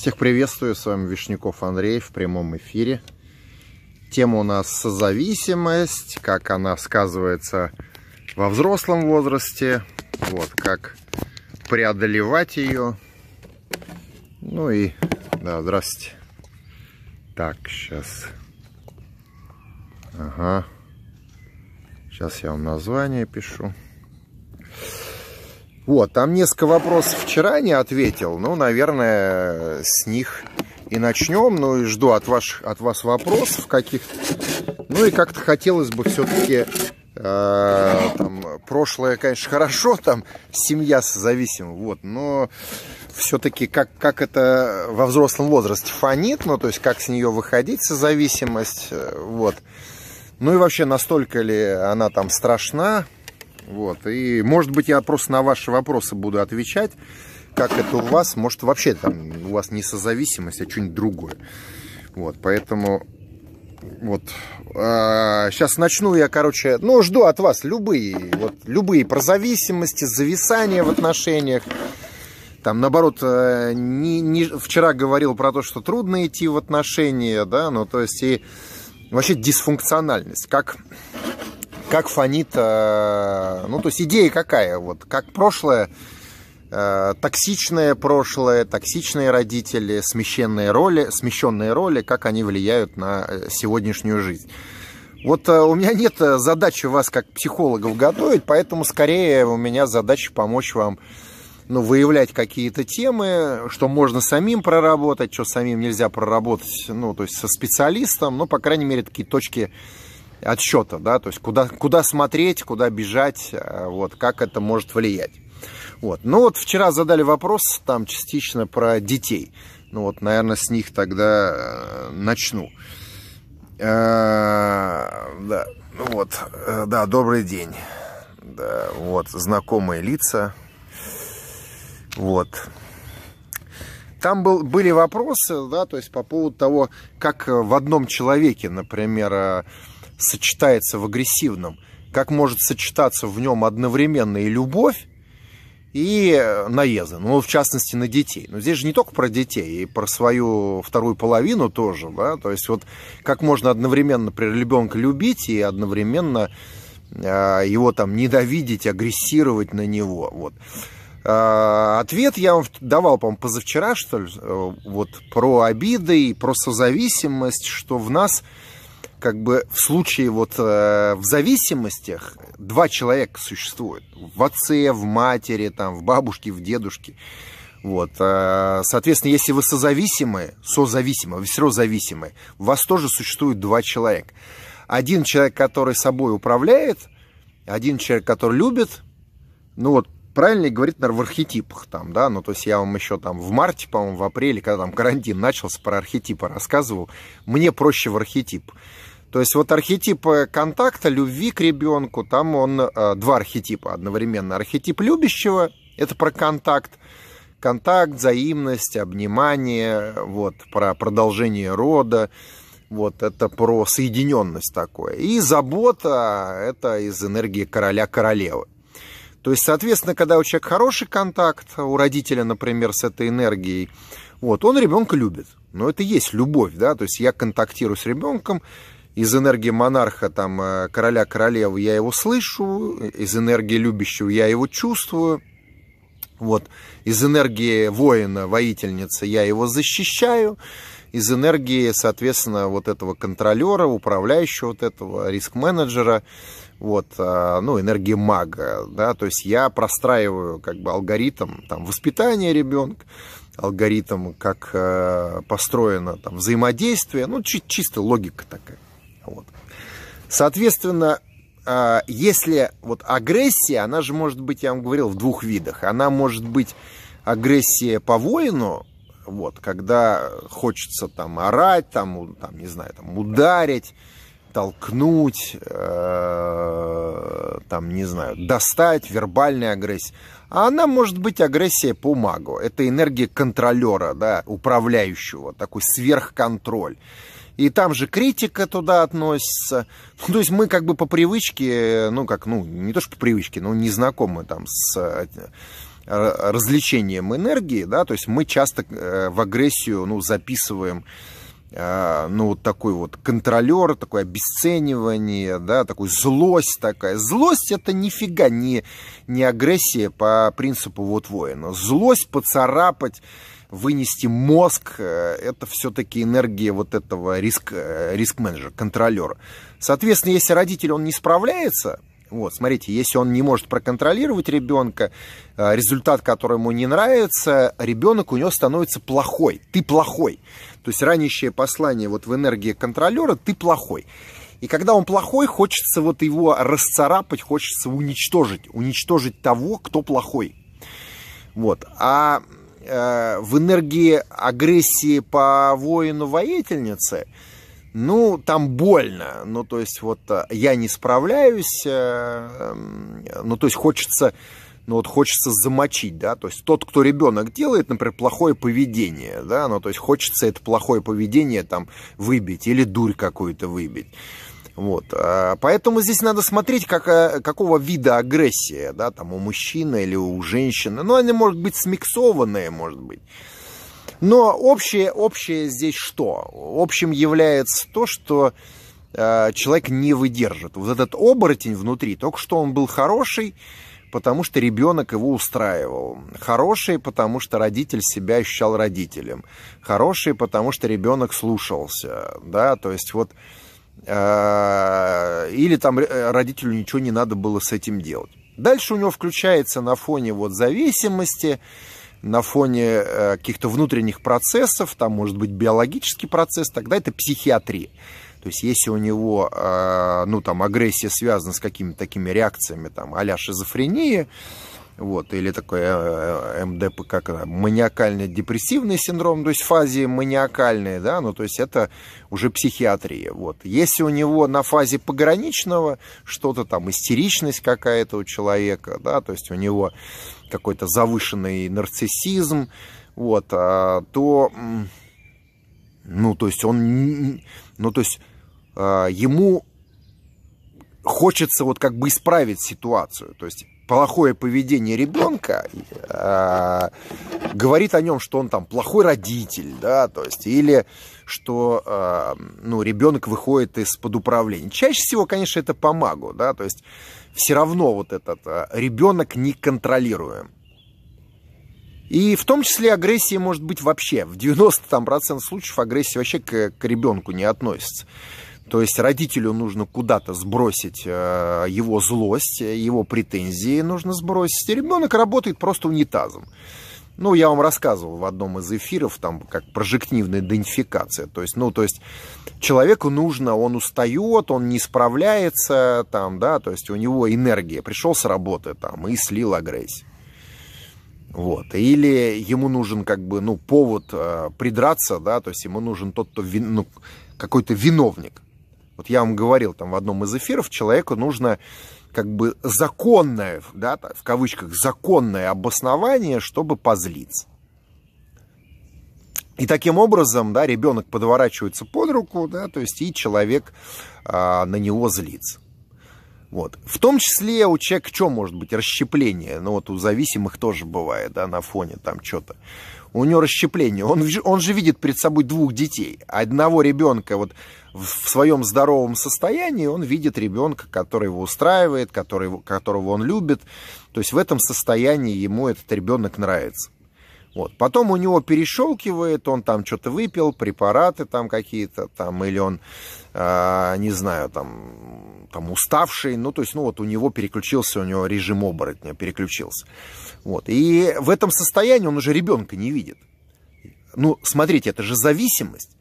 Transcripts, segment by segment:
Всех приветствую, с вами Вишняков Андрей в прямом эфире. Тема у нас зависимость, как она сказывается во взрослом возрасте, вот, как преодолевать ее. Ну и, да, здрасте. Так, сейчас. Ага. Сейчас я вам название пишу. Вот, там несколько вопросов вчера не ответил. Ну, наверное, с них и начнем. Ну и жду от, ваш, от вас вопросов каких-то. Ну и как-то хотелось бы все-таки... Э, там, прошлое, конечно, хорошо, там семья зависима, вот, но все-таки как, как это во взрослом возрасте фонит, ну, то есть как с нее выходить, созависимость, э, вот. Ну и вообще, настолько ли она там страшна, вот. И, может быть, я просто на ваши вопросы буду отвечать, как это у вас. Может, вообще там у вас не созависимость, а что-нибудь другое. Вот, поэтому... Вот. сейчас а, начну я, короче, ну, жду от вас любые, вот, любые про зависимости, зависания в отношениях. Там, наоборот, э, не, не, вчера говорил про то, что трудно идти в отношения, да, ну, то есть, и вообще дисфункциональность. Как как фонит, э, ну то есть идея какая, вот как прошлое, э, токсичное прошлое, токсичные родители, смещенные роли, смещенные роли, как они влияют на э, сегодняшнюю жизнь. Вот у меня нет задачи вас как психологов готовить, поэтому скорее у меня задача помочь вам ну, выявлять какие-то темы, что можно самим проработать, что самим нельзя проработать, ну, то есть со специалистом, ну, по крайней мере, такие точки отсчета, да, то есть куда, куда смотреть, куда бежать, э, вот, как это может влиять. Вот. Ну вот вчера задали вопрос там частично про детей. Ну вот, наверное, с них тогда э, начну. А, да, ну вот, да, добрый день. Да, вот, знакомые лица. Вот. Там был, были вопросы, да, то есть по поводу того, как в одном человеке, например, сочетается в агрессивном, как может сочетаться в нем одновременно и любовь, и э, наезды, ну, в частности, на детей. Но здесь же не только про детей, и про свою вторую половину тоже, да, то есть вот как можно одновременно, при ребенка любить и одновременно э, его там недовидеть, агрессировать на него, вот. Э, ответ я вам давал, по-моему, позавчера, что ли, э, вот, про обиды и про созависимость, что в нас как бы в случае вот э, в зависимостях два человека существуют. В отце, в матери, там, в бабушке, в дедушке. Вот, э, соответственно, если вы созависимые, созависимые, всерозависимые, у вас тоже существует два человека. Один человек, который собой управляет, один человек, который любит, ну вот правильно говорит, наверное, в архетипах там, да, ну, то есть я вам еще там в марте, по-моему, в апреле, когда там карантин начался, про архетипы рассказывал, мне проще в архетип. То есть вот архетип контакта, любви к ребенку, там он, э, два архетипа одновременно. Архетип любящего, это про контакт, контакт, взаимность, обнимание, вот, про продолжение рода, вот, это про соединенность такое. И забота, это из энергии короля-королевы. То есть, соответственно, когда у человека хороший контакт, у родителя, например, с этой энергией, вот, он ребенка любит. Но это и есть любовь, да, то есть я контактирую с ребенком, из энергии монарха, там, э, короля, королевы я его слышу, из энергии любящего я его чувствую, вот, из энергии воина, воительницы я его защищаю, из энергии, соответственно, вот этого контролера, управляющего вот этого риск-менеджера, вот, а, ну, энергии мага, да, то есть я простраиваю как бы алгоритм там воспитания ребенка, алгоритм, как э, построено там взаимодействие, ну, чисто логика такая. Вот. Соответственно, а, если вот агрессия, она же может быть, я вам говорил, в двух видах. Она может быть агрессия по воину, вот, когда хочется там орать, там, там не знаю, там ударить, толкнуть, э, там, не знаю, достать, вербальная агрессия. А она может быть агрессия по магу. Это энергия контролера, да, управляющего, такой сверхконтроль и там же критика туда относится. Ну, то есть мы как бы по привычке, ну как, ну не то что по привычке, но не знакомы там с э, развлечением энергии, да, то есть мы часто э, в агрессию, ну, записываем э, ну, вот такой вот контролер, такое обесценивание, да, такой злость такая. Злость это нифига не, не агрессия по принципу вот воина. Злость поцарапать, вынести мозг, э, это все-таки энергия вот этого риск, э, риск-менеджера, контролера. Соответственно, если родитель, он не справляется, вот, смотрите, если он не может проконтролировать ребенка, э, результат, который ему не нравится, ребенок у него становится плохой. Ты плохой. То есть ранящее послание вот в энергии контролера «ты плохой». И когда он плохой, хочется вот его расцарапать, хочется уничтожить, уничтожить того, кто плохой. Вот. А Э, в энергии агрессии по воину-воительнице, ну, там больно. Ну, то есть, вот э, я не справляюсь, э, ну, то есть, хочется, ну, вот хочется замочить, да, то есть, тот, кто ребенок делает, например, плохое поведение, да, ну, то есть, хочется это плохое поведение там выбить или дурь какую-то выбить. Вот. А, поэтому здесь надо смотреть, как, э, какого вида агрессия, да, там у мужчины или у женщины. Ну, они, может быть, смиксованные, может быть. Но общее, общее здесь что? Общим является то, что э, человек не выдержит. Вот этот оборотень внутри, только что он был хороший, потому что ребенок его устраивал. Хороший, потому что родитель себя ощущал родителем. Хороший, потому что ребенок слушался. Да, то есть вот Э, или там э, родителю ничего не надо было с этим делать. Дальше у него включается на фоне вот зависимости, на фоне э, каких-то внутренних процессов, там может быть биологический процесс, тогда это психиатрия. То есть если у него, ну там, агрессия связана с какими-то такими реакциями, там, а шизофрения, шизофрения, вот, или такой э, э, МДП, как маниакально-депрессивный синдром, то есть фазе маниакальные, да, ну, то есть это уже психиатрия, вот. Если у него на фазе пограничного что-то там, истеричность какая-то у человека, да, то есть у него какой-то завышенный нарциссизм, вот, а, то, ну, то есть он, ну, то есть а, ему хочется вот как бы исправить ситуацию, то есть плохое поведение ребенка э, а, говорит о нем, что он там плохой родитель, да, то есть, или что, э, ну, ребенок выходит из-под управления. Чаще всего, конечно, это помогу, да, то есть, все равно вот этот э, а, ребенок неконтролируем. И в том числе агрессия может быть вообще. В 90% там, процентов случаев агрессия вообще к, к ребенку не относится. То есть родителю нужно куда-то сбросить э, его злость, его претензии нужно сбросить. И ребенок работает просто унитазом. Ну, я вам рассказывал в одном из эфиров, там, как прожективная идентификация. То есть, ну, то есть, человеку нужно, он устает, он не справляется, там, да, то есть, у него энергия. Пришел с работы, там, и слил агрессию. Вот. Или ему нужен, как бы, ну, повод э, придраться, да, то есть, ему нужен тот, кто, вин, ну, какой-то виновник. Вот я вам говорил там в одном из эфиров, человеку нужно как бы законное, да, в кавычках, законное обоснование, чтобы позлиться. И таким образом, да, ребенок подворачивается под руку, да, то есть и человек а, на него злится. Вот. В том числе у человека что может быть? Расщепление. Ну вот у зависимых тоже бывает, да, на фоне там что-то. У него расщепление. Он, он же видит перед собой двух детей. Одного ребенка вот в своем здоровом состоянии он видит ребенка, который его устраивает, который, которого он любит. То есть в этом состоянии ему этот ребенок нравится. Вот. Потом у него перещелкивает, он там что-то выпил, препараты там какие-то, там, или он, э, не знаю, там, там уставший, ну, то есть, ну, вот у него переключился, у него режим оборотня переключился. Вот. И в этом состоянии он уже ребенка не видит. Ну, смотрите, это же зависимость.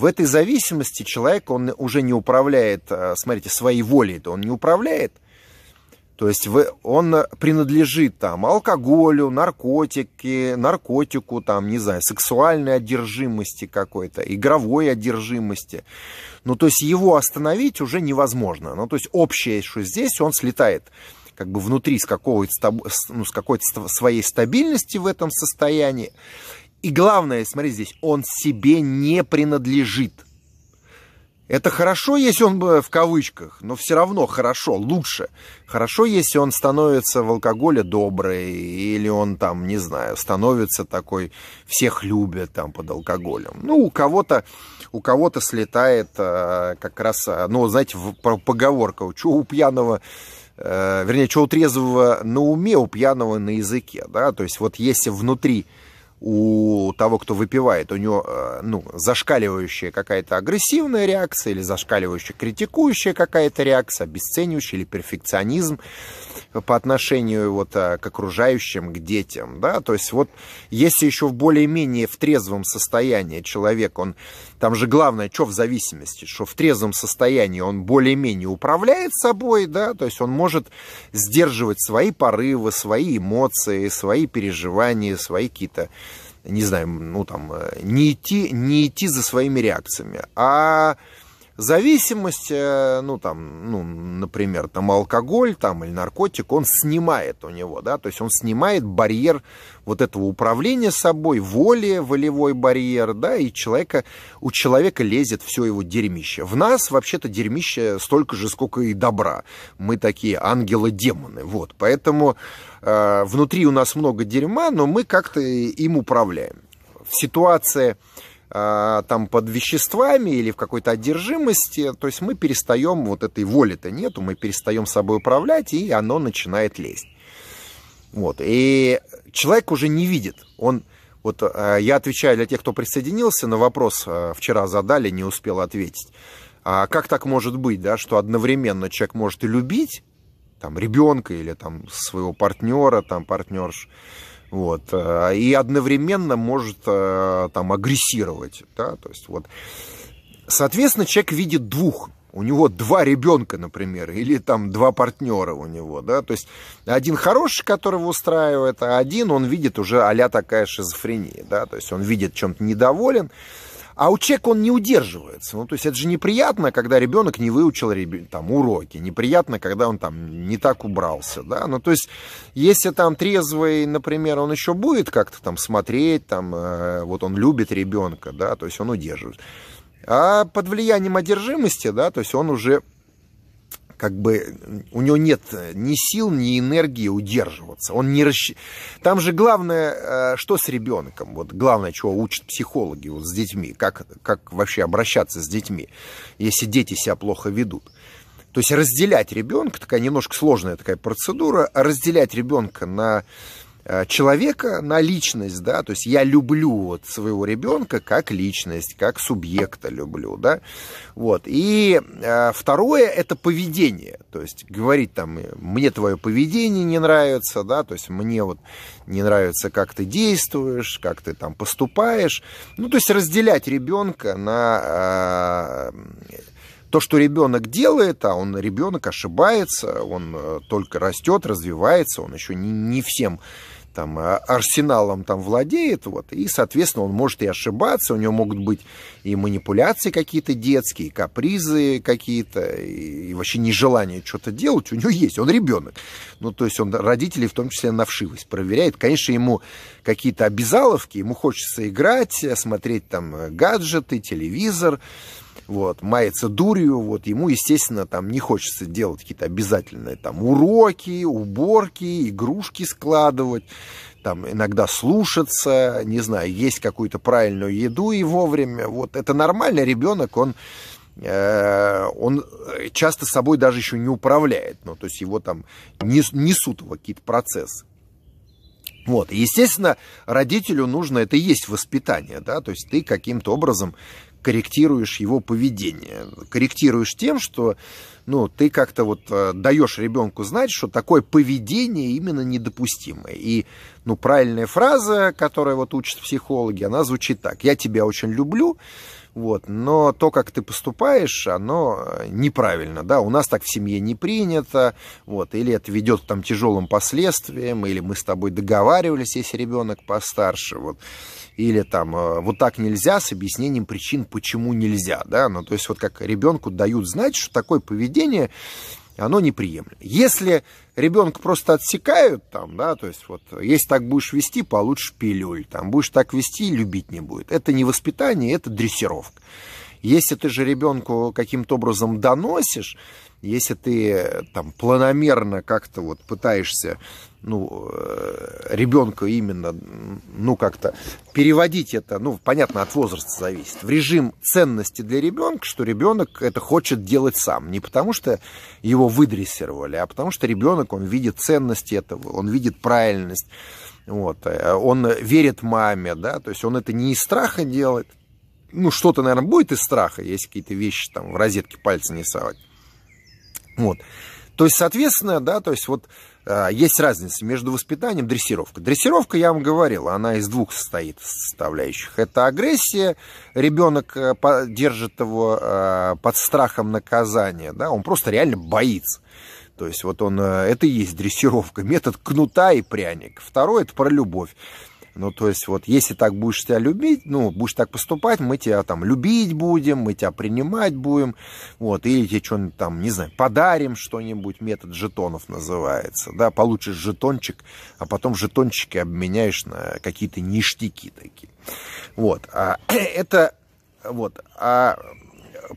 В этой зависимости человек, он уже не управляет, э, смотрите, своей волей-то он не управляет. То есть он принадлежит там алкоголю, наркотики, наркотику, там, не знаю, сексуальной одержимости какой-то, игровой одержимости. Ну, то есть его остановить уже невозможно. Ну, то есть общее, что здесь, он слетает как бы внутри с, ну, с какой-то своей стабильности в этом состоянии и главное, смотри здесь, он себе не принадлежит. Это хорошо, если он э, в кавычках, но все равно хорошо, лучше. Хорошо, если он становится в алкоголе добрый, или он там, не знаю, становится такой, всех любят там под алкоголем. Ну, у кого-то у кого-то слетает э, как раз, э, ну, знаете, в, поговорка, что у пьяного, э, вернее, что у трезвого на уме, у пьяного на языке, да, то есть вот если внутри у того, кто выпивает, у него э, ну, зашкаливающая какая-то агрессивная реакция или зашкаливающая критикующая какая-то реакция, обесценивающая или перфекционизм по отношению вот э, к окружающим, к детям, да, то есть вот если еще в более-менее в трезвом состоянии человек, он там же главное, что в зависимости, что в трезвом состоянии он более-менее управляет собой, да, то есть он может сдерживать свои порывы, свои эмоции, свои переживания, свои какие-то, не знаю, ну там, э, не идти, не идти за своими реакциями. А зависимость, э, ну там, ну, например, там алкоголь там, или наркотик, он снимает у него, да, то есть он снимает барьер вот этого управления собой, воли, волевой барьер, да, и человека, у человека лезет все его дерьмище. В нас вообще-то дерьмище столько же, сколько и добра. Мы такие ангелы-демоны, вот, поэтому э, внутри у нас много дерьма, но мы как-то им управляем. В ситуации а, там под веществами или в какой-то одержимости, то есть мы перестаем, вот этой воли-то нету, мы перестаем собой управлять, и оно начинает лезть. Вот, и человек уже не видит, он, вот а, я отвечаю для тех, кто присоединился, на вопрос а, вчера задали, не успел ответить. А как так может быть, да, что одновременно человек может и любить, там, ребенка или там своего партнера, там, партнерш, вот, э, и одновременно может э, там агрессировать, да, то есть вот, соответственно, человек видит двух, у него два ребенка, например, или там два партнера у него, да, то есть один хороший, которого устраивает, а один он видит уже а такая шизофрения, да, то есть он видит чем-то недоволен, а у человека он не удерживается. Ну, то есть это же неприятно, когда ребенок не выучил там, уроки. Неприятно, когда он там не так убрался. Да? Ну, то есть, если там трезвый, например, он еще будет как-то там смотреть, там, э, вот он любит ребенка, да, то есть он удерживает. А под влиянием одержимости, да, то есть он уже как бы у него нет ни сил, ни энергии удерживаться. Он не расщ... Там же главное, э, что с ребенком, вот главное, чего учат психологи вот с детьми, как, как вообще обращаться с детьми, если дети себя плохо ведут. То есть разделять ребенка, такая немножко сложная такая процедура, разделять ребенка на Э, человека на личность, да, то есть я люблю вот своего ребенка как личность, как субъекта люблю, да, вот. И э, второе это поведение, то есть говорить там э, мне твое поведение не нравится, да, то есть мне вот не нравится, как ты действуешь, как ты там поступаешь, ну, то есть разделять ребенка на то, что ребенок делает, а он ребенок ошибается, он только растет, развивается, он еще не, не всем там, а, арсеналом там владеет, вот, и, соответственно, он может и ошибаться, у него могут быть и манипуляции какие-то детские, и капризы какие-то, и, и вообще нежелание что-то делать у него есть, он ребенок. Ну, то есть он родители в том числе на вшивость проверяет. Конечно, ему какие-то обязаловки, ему хочется играть, смотреть там э, гаджеты, телевизор, вот, мается дурью, вот, ему, естественно, там не хочется делать какие-то обязательные там уроки, уборки, игрушки складывать, там иногда слушаться, не знаю, есть какую-то правильную еду и вовремя, вот, это нормально, ребенок, он э, он часто собой даже еще не управляет, ну, то есть его там несут в какие-то процессы. Вот, и, естественно, родителю нужно это и есть воспитание, да, то есть ты каким-то образом корректируешь его поведение. Корректируешь тем, что ну, ты как-то вот э, даешь ребенку знать, что такое поведение именно недопустимое. И ну, правильная фраза, которая вот учат психологи, она звучит так. Я тебя очень люблю, вот, но то, как ты поступаешь, оно э, неправильно, да, у нас так в семье не принято, вот, или это ведет к там тяжелым последствиям, или мы с тобой договаривались, если ребенок постарше, вот или там э, вот так нельзя с объяснением причин, почему нельзя, да, ну, то есть вот как ребенку дают знать, что такое поведение, оно неприемлемо. Если ребенка просто отсекают, там, да, то есть вот, если так будешь вести, получишь пилюль, там, будешь так вести, любить не будет. Это не воспитание, это дрессировка. Если ты же ребенку каким-то образом доносишь, если ты э, там планомерно как-то вот пытаешься ну, э, ребенка именно, ну, как-то переводить это, ну, понятно, от возраста зависит, в режим ценности для ребенка, что ребенок это хочет делать сам. Не потому что его выдрессировали, а потому что ребенок, он видит ценность этого, он видит правильность, вот, э, он верит маме, да, то есть он это не из страха делает, ну, что-то, наверное, будет из страха, есть какие-то вещи там в розетке пальцы не совать. Вот. То есть, соответственно, да, то есть вот а, есть разница между воспитанием и дрессировкой. Дрессировка, я вам говорил, она из двух состоит составляющих. Это агрессия, ребенок э, держит его э, под страхом наказания, да, он просто реально боится. То есть вот он, э, это и есть дрессировка, метод кнута и пряник. Второе, это про любовь. Ну, то есть, вот, если так будешь тебя любить, ну, будешь так поступать, мы тебя там любить будем, мы тебя принимать будем, вот, или тебе что-нибудь там, не знаю, подарим что-нибудь, метод жетонов называется, да, получишь жетончик, а потом жетончики обменяешь на какие-то ништяки такие. Вот, а, это, вот, а,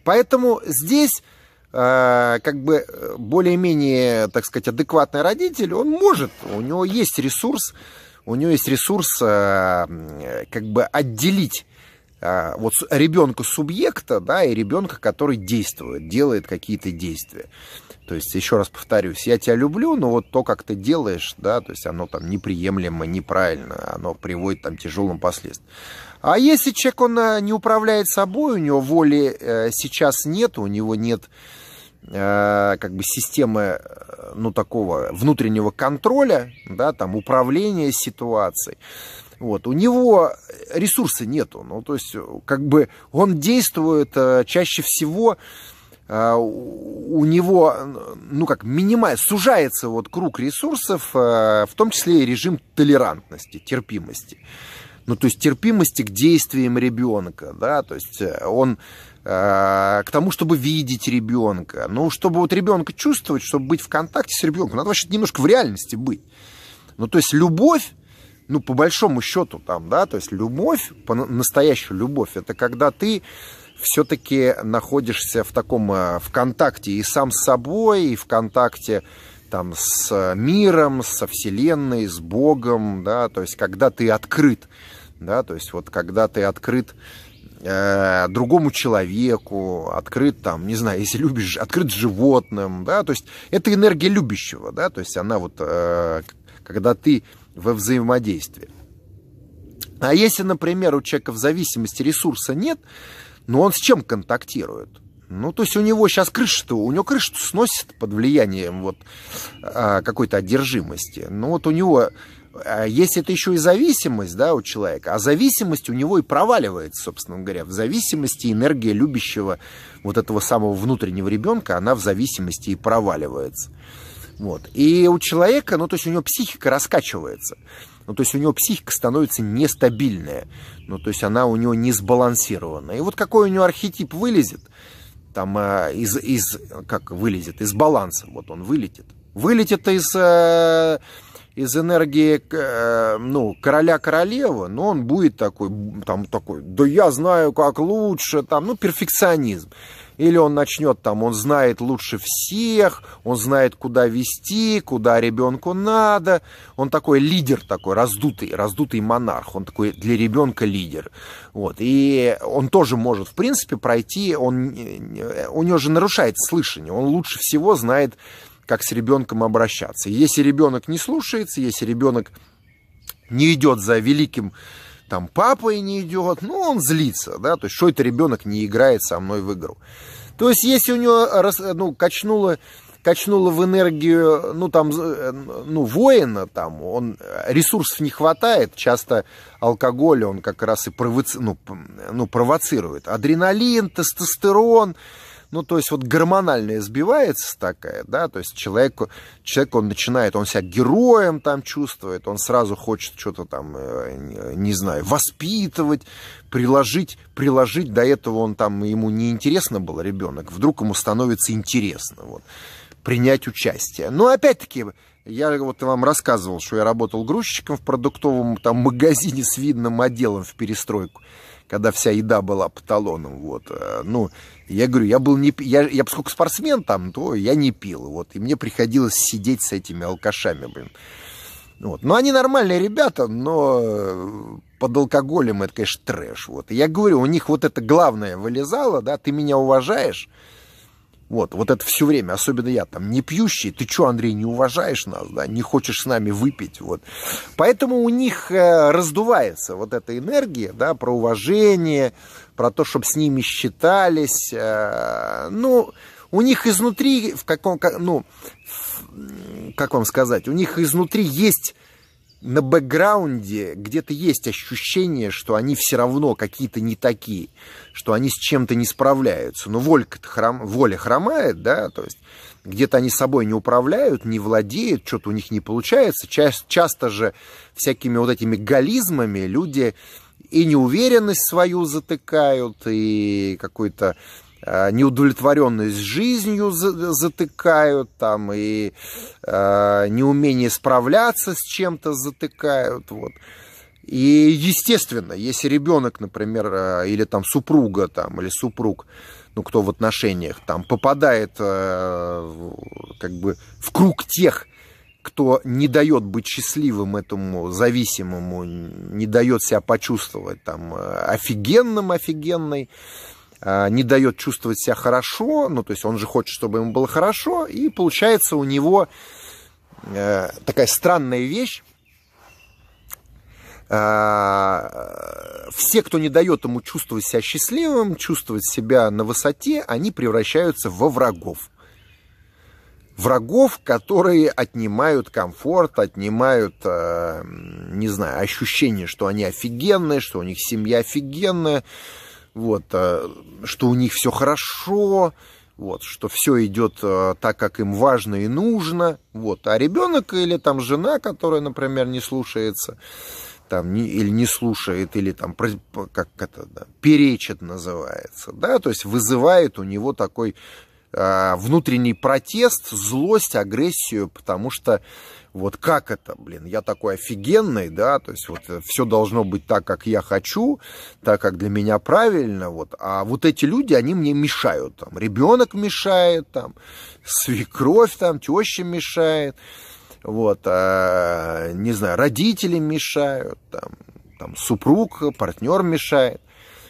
поэтому здесь э, как бы более-менее, так сказать, адекватный родитель, он может, у него есть ресурс у нее есть ресурс э, как бы отделить э, вот ребенка субъекта, да, и ребенка, который действует, делает какие-то действия. То есть, еще раз повторюсь, я тебя люблю, но вот то, как ты делаешь, да, то есть оно там неприемлемо, неправильно, оно приводит там тяжелым последствиям. А если человек, он э, не управляет собой, у него воли сейчас нет, у него нет э, Э, как бы системы э, ну такого внутреннего контроля, да, там управления ситуацией. Вот. У него ресурсы нету. Ну, то есть, как бы он действует э, чаще всего, у него, ну как, минимально сужается вот круг ресурсов, в том числе и режим толерантности, терпимости. Ну, то есть терпимости к действиям ребенка, да, то есть он Э, к тому, чтобы видеть ребенка. Ну, чтобы вот ребенка чувствовать, чтобы быть в контакте с ребенком, надо вообще немножко в реальности быть. Ну, то есть любовь, ну, по большому счету там, да, то есть любовь, настоящую любовь, это когда ты все-таки находишься в таком, э, в контакте и сам с собой, и в контакте там с миром, со вселенной, с Богом, да, то есть когда ты открыт, да, то есть вот когда ты открыт э, другому человеку, открыт там, не знаю, если любишь, открыт животным, да, то есть это энергия любящего, да, то есть она вот, э, когда ты во взаимодействии. А если, например, у человека в зависимости ресурса нет, но ну, он с чем контактирует? Ну, то есть у него сейчас крыша-то, у него крышу сносит под влиянием вот а, какой-то одержимости. Ну, вот у него а если это еще и зависимость да, у человека, а зависимость у него и проваливается, собственно говоря. В зависимости энергия любящего вот этого самого внутреннего ребенка, она в зависимости и проваливается. Вот. И у человека, ну то есть у него психика раскачивается. Ну, то есть у него психика становится нестабильная. Ну, то есть она у него не сбалансирована. И вот какой у него архетип вылезет, там а, из, из как вылезет, из баланса. Вот он вылетит. Вылетит из э, из энергии э, ну, короля-королева, но он будет такой, там, такой, да я знаю, как лучше, там, ну, перфекционизм. Или он начнет там, он знает лучше всех, он знает, куда вести, куда ребенку надо. Он такой лидер такой, раздутый, раздутый монарх. Он такой для ребенка лидер. Вот. И он тоже может, в принципе, пройти, он, э, у него же нарушает слышание. Он лучше всего знает как с ребенком обращаться. Если ребенок не слушается, если ребенок не идет за великим там папой не идет, ну он злится, да, то есть что это ребенок не играет со мной в игру. То есть если у него ну, качнуло качнуло в энергию, ну, там, э, ну, воина, там, он, ресурсов не хватает, часто алкоголь, он как раз и провоци, ну, ну, провоцирует. Адреналин, тестостерон, ну, то есть вот гормональная сбивается такая, да, то есть человек, человек он начинает, он себя героем там чувствует, он сразу хочет что-то там, э, не знаю, воспитывать, приложить, приложить. До этого он там, ему неинтересно было ребенок, вдруг ему становится интересно, вот, принять участие. Но опять-таки, я вот вам рассказывал, что я работал грузчиком в продуктовом там магазине с видным отделом в перестройку, когда вся еда была по талонам, вот, э, ну, я говорю, я был не... Я, я поскольку спортсмен там, то я не пил. Вот, и мне приходилось сидеть с этими алкашами, блин. Ну вот. Но ну, они нормальные ребята, но э, под алкоголем это, конечно, трэш. Вот. И я говорю, у них вот это главное вылезало, да, ты меня уважаешь, вот, вот это все время, особенно я, там, не пьющий, ты что, Андрей, не уважаешь нас, да, не хочешь с нами выпить, вот. Поэтому у них э, раздувается вот эта энергия, да, про уважение, про то, чтобы с ними считались, э, ну, у них изнутри, в каком, ну, как вам сказать, у них изнутри есть на бэкграунде где-то есть ощущение, что они все равно какие-то не такие, что они с чем-то не справляются. Но волька хром... воля хромает, да, то есть где-то они собой не управляют, не владеют, что-то у них не получается. Ча- часто же всякими вот этими гализмами люди и неуверенность свою затыкают, и какой-то Э, неудовлетворенность жизнью затыкают, там, и э, неумение справляться с чем-то затыкают. Вот. И, естественно, если ребенок, например, э, или там супруга, там, или супруг, ну, кто в отношениях, там, попадает э, как бы в круг тех, кто не дает быть счастливым этому зависимому, не дает себя почувствовать там э, офигенным, офигенной, Э, не дает чувствовать себя хорошо, ну, то есть он же хочет, чтобы ему было хорошо, и получается у него э, такая странная вещь, э, все, кто не дает ему чувствовать себя счастливым, чувствовать себя на высоте, они превращаются во врагов. Врагов, которые отнимают комфорт, отнимают, не знаю, ощущение, что они офигенные, что у них семья офигенная, вот, а, что у них все хорошо, вот, что все идет а, так, как им важно и нужно, вот, а ребенок или там жена, которая, например, не слушается, там, не, или не слушает, или там, как это, да, перечит называется, да, то есть вызывает у него такой а, внутренний протест, злость, агрессию, потому что вот как это, блин, я такой офигенный, да, то есть вот э, все должно быть так, как я хочу, так, как для меня правильно, вот, а вот эти люди, они мне мешают, там, ребенок мешает, там, свекровь, там, теща мешает, вот, а, не знаю, родители мешают, там, там, супруг, партнер мешает,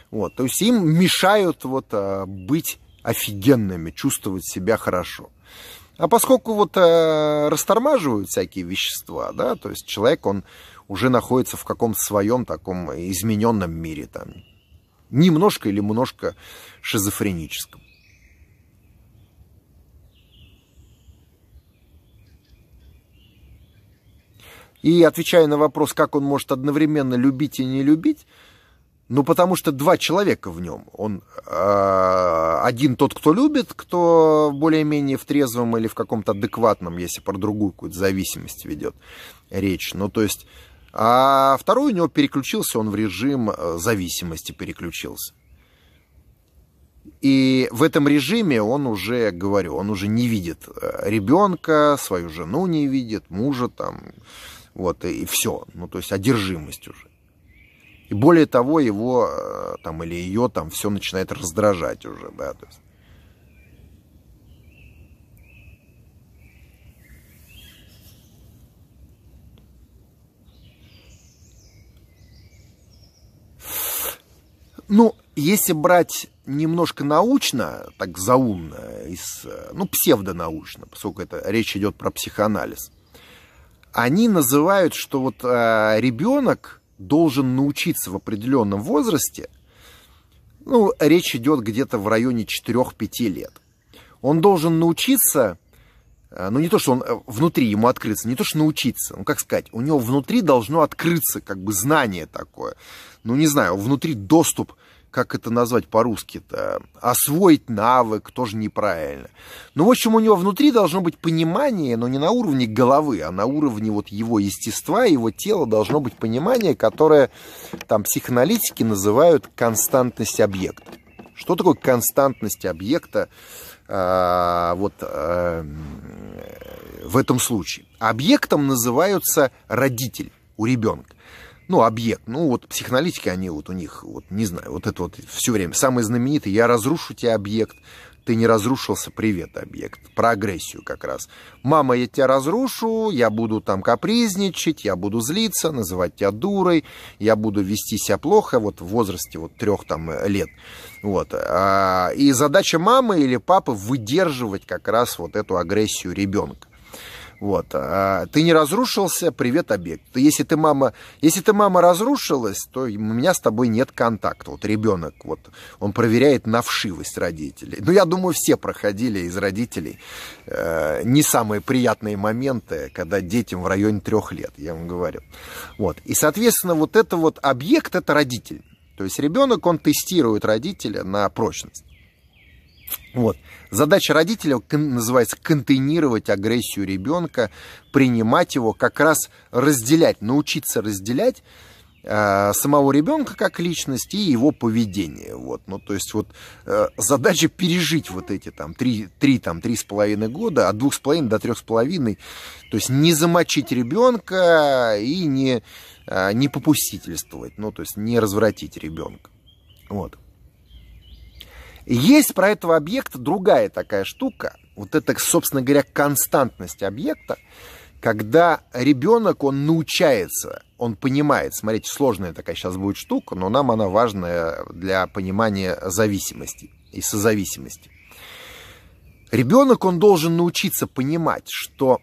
вот, то есть им мешают вот э, быть офигенными, чувствовать себя хорошо. А поскольку вот э, растормаживают всякие вещества, да, то есть человек, он уже находится в каком-то своем таком измененном мире, там, немножко или множко шизофреническом. И отвечая на вопрос, как он может одновременно любить и не любить, ну, потому что два человека в нем. Он э, один тот, кто любит, кто более-менее в трезвом или в каком-то адекватном, если про другую какую-то зависимость ведет речь. Ну, то есть, а второй у него переключился, он в режим э, зависимости переключился. И в этом режиме он уже, говорю, он уже не видит э, ребенка, свою жену не видит, мужа там, вот, и, и все. Ну, то есть одержимость уже. И более того, его э, там, или ее там все начинает раздражать уже. Да, то есть. Ну, если брать немножко научно, так заумно, из, э, ну, псевдонаучно, поскольку это речь идет про психоанализ, они называют, что вот э, ребенок должен научиться в определенном возрасте, ну, речь идет где-то в районе 4-5 лет, он должен научиться, э, ну не то, что он э, внутри ему открыться, не то, что научиться, ну как сказать, у него внутри должно открыться как бы знание такое, ну не знаю, внутри доступ как это назвать по-русски-то, освоить навык, тоже неправильно. Ну, в общем, у него внутри должно быть понимание, но не на уровне головы, а на уровне вот его естества, его тела должно быть понимание, которое там психоаналитики называют константность объекта. Что такое константность объекта э, вот, э, в этом случае? Объектом называются родитель у ребенка ну, объект. Ну, вот психоаналитики, они вот у них, вот не знаю, вот это вот все время. Самый знаменитый «я разрушу тебе объект», ты не разрушился, привет, объект. Про агрессию как раз. Мама, я тебя разрушу, я буду там капризничать, я буду злиться, называть тебя дурой, я буду вести себя плохо, вот в возрасте вот трех там э, лет. Вот. А, и задача мамы или папы выдерживать как раз вот эту агрессию ребенка. Вот. А ты не разрушился, привет, объект. Если ты мама, если ты мама разрушилась, то у меня с тобой нет контакта. Вот ребенок, вот, он проверяет на вшивость родителей. Ну, я думаю, все проходили из родителей э, не самые приятные моменты, когда детям в районе трех лет, я вам говорю. Вот. И, соответственно, вот это вот объект, это родитель. То есть ребенок, он тестирует родителя на прочность. Вот. Задача родителя называется контейнировать агрессию ребенка, принимать его, как раз разделять, научиться разделять э, самого ребенка как личность и его поведение. Вот. Ну, то есть вот э, задача пережить вот эти там три-три там, три с половиной года, от двух с 2,5 до трех с половиной, то есть не замочить ребенка и не, э, не попустительствовать, ну, то есть не развратить ребенка. Вот. Есть про этого объекта другая такая штука. Вот это, собственно говоря, константность объекта, когда ребенок, он научается, он понимает, смотрите, сложная такая сейчас будет штука, но нам она важная для понимания зависимости и созависимости. Ребенок, он должен научиться понимать, что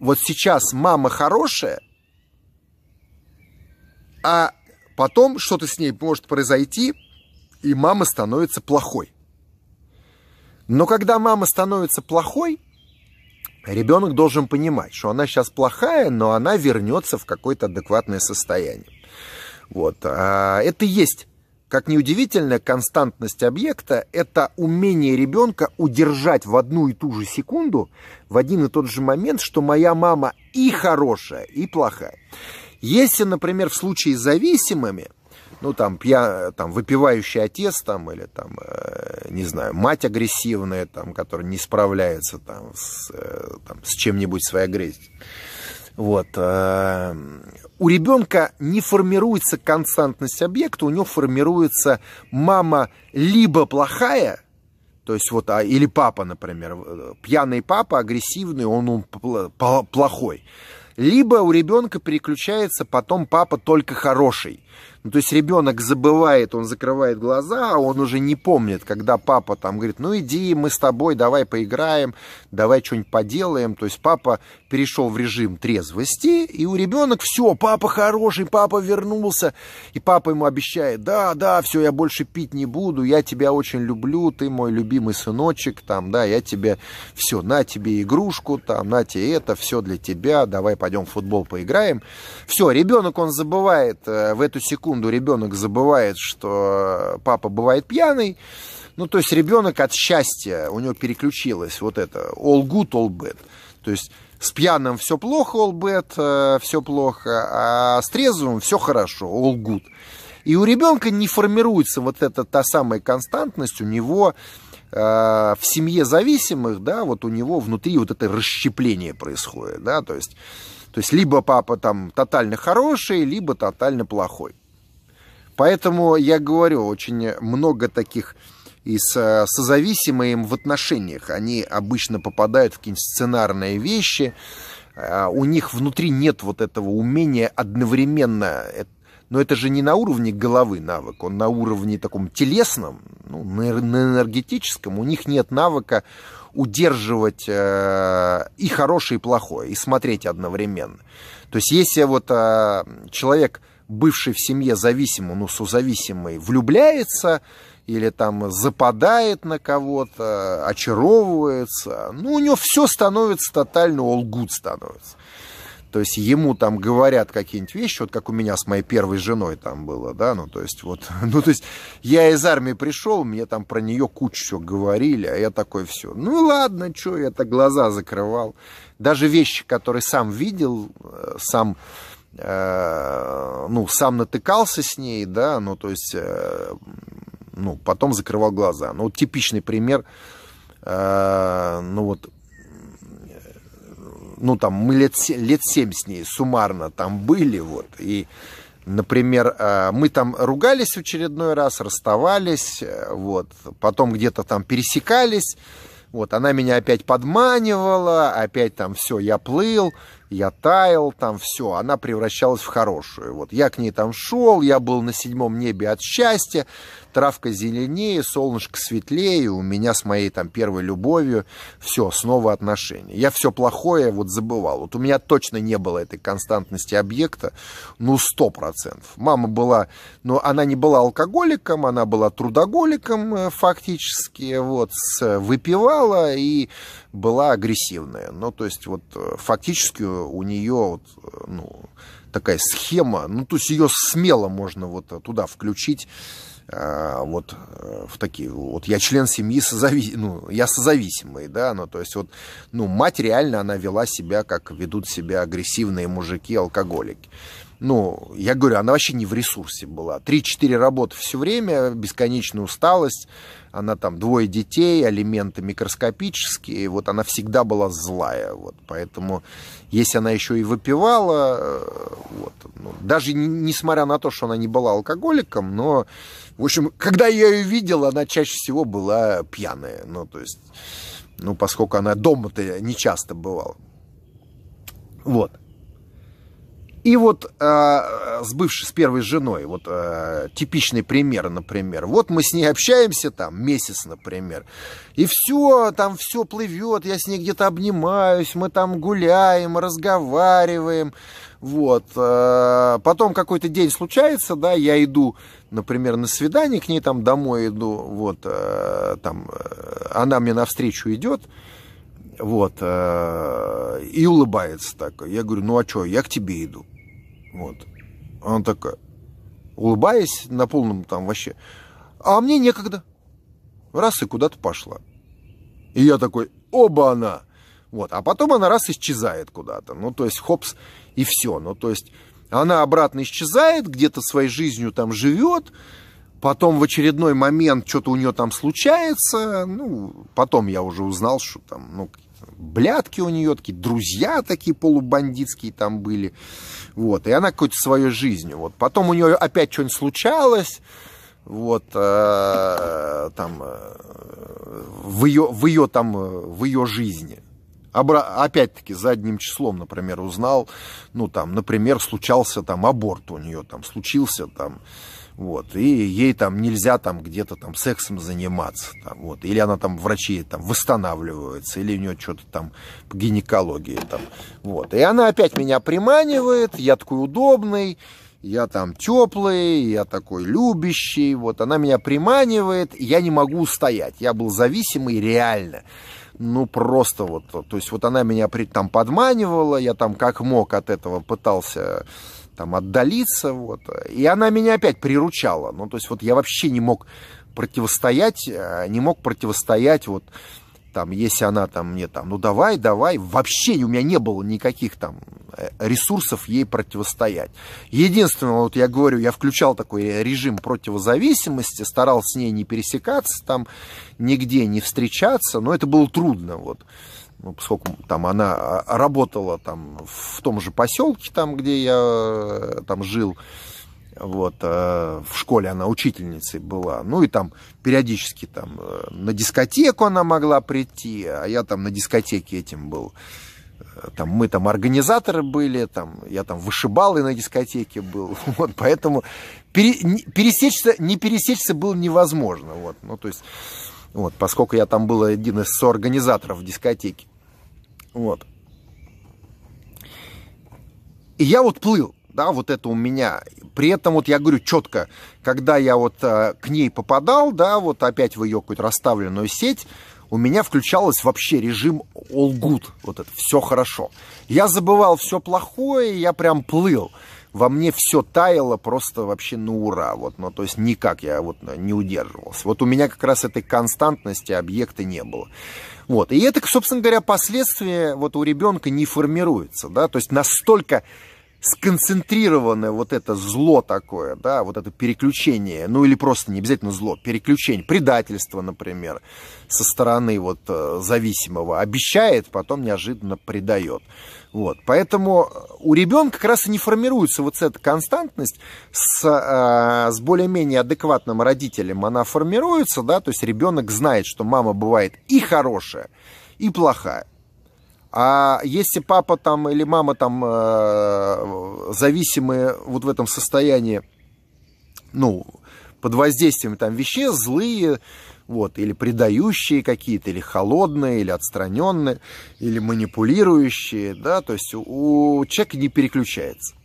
вот сейчас мама хорошая, а потом что-то с ней может произойти, и мама становится плохой. Но когда мама становится плохой, ребенок должен понимать, что она сейчас плохая, но она вернется в какое-то адекватное состояние. Вот. А это есть, как неудивительно, константность объекта – это умение ребенка удержать в одну и ту же секунду, в один и тот же момент, что моя мама и хорошая, и плохая. Если, например, в случае с зависимыми – ну, там, пья, там, выпивающий отец, там, или, там, э, не знаю, мать агрессивная, там, которая не справляется, там, с, э, там, с чем-нибудь своей агрессией. Вот. Э, у ребенка не формируется константность объекта, у него формируется мама либо плохая, то есть вот, а, или папа, например, э, пьяный папа, агрессивный, он, он плохой. Либо у ребенка переключается потом папа только хороший. Ну, то есть ребенок забывает, он закрывает глаза, а он уже не помнит, когда папа там говорит, ну иди, мы с тобой, давай поиграем, давай что-нибудь поделаем. То есть папа перешел в режим трезвости, и у ребенка все, папа хороший, папа вернулся. И папа ему обещает, да, да, все, я больше пить не буду, я тебя очень люблю, ты мой любимый сыночек, там, да, я тебе все, на тебе игрушку, там, на тебе это, все для тебя, давай пойдем в футбол поиграем. Все, ребенок, он забывает э, в эту секунду, секунду ребенок забывает, что папа бывает пьяный. Ну, то есть ребенок от счастья, у него переключилось вот это, all good, all bad. То есть с пьяным все плохо, all bad, э, все плохо, а с трезвым все хорошо, all good. И у ребенка не формируется вот эта та самая константность, у него э, в семье зависимых, да, вот у него внутри вот это расщепление происходит, да, то есть, то есть либо папа там тотально хороший, либо тотально плохой. Поэтому я говорю, очень много таких и э, созависимые им в отношениях. Они обычно попадают в какие-нибудь сценарные вещи, а у них внутри нет вот этого умения одновременно. Но это же не на уровне головы навык, он на уровне таком телесном, ну, на энергетическом. У них нет навыка удерживать э, и хорошее, и плохое, и смотреть одновременно. То есть если вот э, человек бывший в семье зависимый, ну, сузависимый, влюбляется или там западает на кого-то, очаровывается. Ну, у него все становится тотально all good становится. То есть ему там говорят какие-нибудь вещи, вот как у меня с моей первой женой там было, да, ну то есть вот, ну то есть я из армии пришел, мне там про нее кучу всего говорили, а я такой все, ну ладно, что я так глаза закрывал. Даже вещи, которые сам видел, э, сам Э, ну, сам натыкался с ней, да, ну, то есть, э, ну, потом закрывал глаза. Ну, вот типичный пример, э, ну, вот, ну, там, мы лет, лет семь с ней суммарно там были, вот, и, например, мы там ругались в очередной раз, расставались, вот, потом где-то там пересекались, вот, она меня опять подманивала, опять там все, я плыл, я таял там, все, она превращалась в хорошую. Вот я к ней там шел, я был на седьмом небе от счастья, травка зеленее, солнышко светлее, у меня с моей там первой любовью все, снова отношения. Я все плохое вот забывал. Вот у меня точно не было этой константности объекта, ну, сто процентов. Мама была, ну, она не была алкоголиком, она была трудоголиком э, фактически, вот, выпивала и была агрессивная. Ну, то есть, вот э, фактически у нее вот, э, ну, такая схема, ну, то есть ее смело можно вот э, туда включить, вот в такие, вот я член семьи, созави, ну, я созависимый, да, ну, то есть вот, ну, мать реально, она вела себя, как ведут себя агрессивные мужики, алкоголики. Ну, я говорю, она вообще не в ресурсе была. Три-четыре работы все время, бесконечная усталость, она там двое детей, алименты микроскопические, вот она всегда была злая, вот, поэтому если она еще и выпивала, э, вот, ну, даже не, несмотря на то, что она не была алкоголиком, но, в общем, когда я ее видел, она чаще всего была пьяная, ну, то есть, ну, поскольку она дома-то не часто бывала, вот. И вот э, э с бывшей, с первой женой, вот э, типичный пример, например. Вот мы с ней общаемся там месяц, например, и все, там все плывет, я с ней где-то обнимаюсь, мы там гуляем, разговариваем, вот. Э, потом какой-то день случается, да, я иду, например, на свидание к ней там домой иду, вот, э, там, э, она мне навстречу идет, вот, э, и улыбается так. Я говорю, ну а что, я к тебе иду. Вот. Она такая, улыбаясь на полном там вообще. А мне некогда. Раз и куда-то пошла. И я такой, оба она. Вот. А потом она раз исчезает куда-то. Ну, то есть, хопс, и все. Ну, то есть, она обратно исчезает, где-то своей жизнью там живет, потом в очередной момент что-то у нее там случается, ну, потом я уже узнал, что там, ну, блядки у нее, такие друзья такие полубандитские там были. Вот, и она какой-то своей жизнью. Вот. Потом у нее опять что-нибудь случалось, вот, э, там, э, в ее, в ее там, э, в ее жизни. Обра... Опять-таки, задним числом, например, узнал, ну, там, например, случался там аборт у нее, там, случился там, вот, и ей там нельзя там где-то там сексом заниматься, там, вот, или она там врачи там восстанавливается, или у нее что-то там по гинекологии там, вот, и она опять меня приманивает, я такой удобный, я там теплый, я такой любящий, вот, она меня приманивает, я не могу устоять, я был зависимый реально, ну просто вот, то есть вот она меня при, там подманивала, я там как мог от этого пытался там отдалиться, вот. И она меня опять приручала. Ну, то есть вот я вообще не мог противостоять, э, не мог противостоять вот там, если она там мне там, ну давай, давай, вообще у меня не было никаких там э, ресурсов ей противостоять. Единственное, вот я говорю, я включал такой режим противозависимости, старался с ней не пересекаться там, нигде не встречаться, но это было трудно, вот ну, поскольку там она а, а, работала там в том же поселке, там, где я э, там жил, вот, э, в школе она учительницей была, ну, и там периодически там э, на дискотеку она могла прийти, а я там на дискотеке этим был, э, там мы там организаторы были, там я там вышибал и на дискотеке был, вот, поэтому пере, пересечься, не пересечься было невозможно, вот, ну, то есть, вот, поскольку я там был один из соорганизаторов дискотеки. Вот. И я вот плыл, да, вот это у меня. При этом вот я говорю четко, когда я вот э, к ней попадал, да, вот опять в ее какую-то расставленную сеть, у меня включалось вообще режим all good, вот это все хорошо. Я забывал все плохое, я прям плыл. Во мне все таяло просто вообще на ура, вот, ну, то есть никак я вот э, не удерживался. Вот у меня как раз этой константности объекта не было. Вот. И это, собственно говоря, последствия вот у ребенка не формируется. Да? То есть настолько сконцентрированное вот это зло такое, да, вот это переключение, ну или просто не обязательно зло, переключение, предательство, например, со стороны вот э, зависимого обещает, потом неожиданно предает. Вот. Поэтому э, у ребенка как раз и не формируется вот эта константность с, э, с более-менее адекватным родителем. Она формируется, да, то есть ребенок знает, что мама бывает и хорошая, и плохая. А если папа там или мама там э, зависимые вот в этом состоянии, ну, под воздействием там вещей злые, вот, или предающие какие-то, или холодные, или отстраненные, или манипулирующие, да, то есть у, у человека не переключается.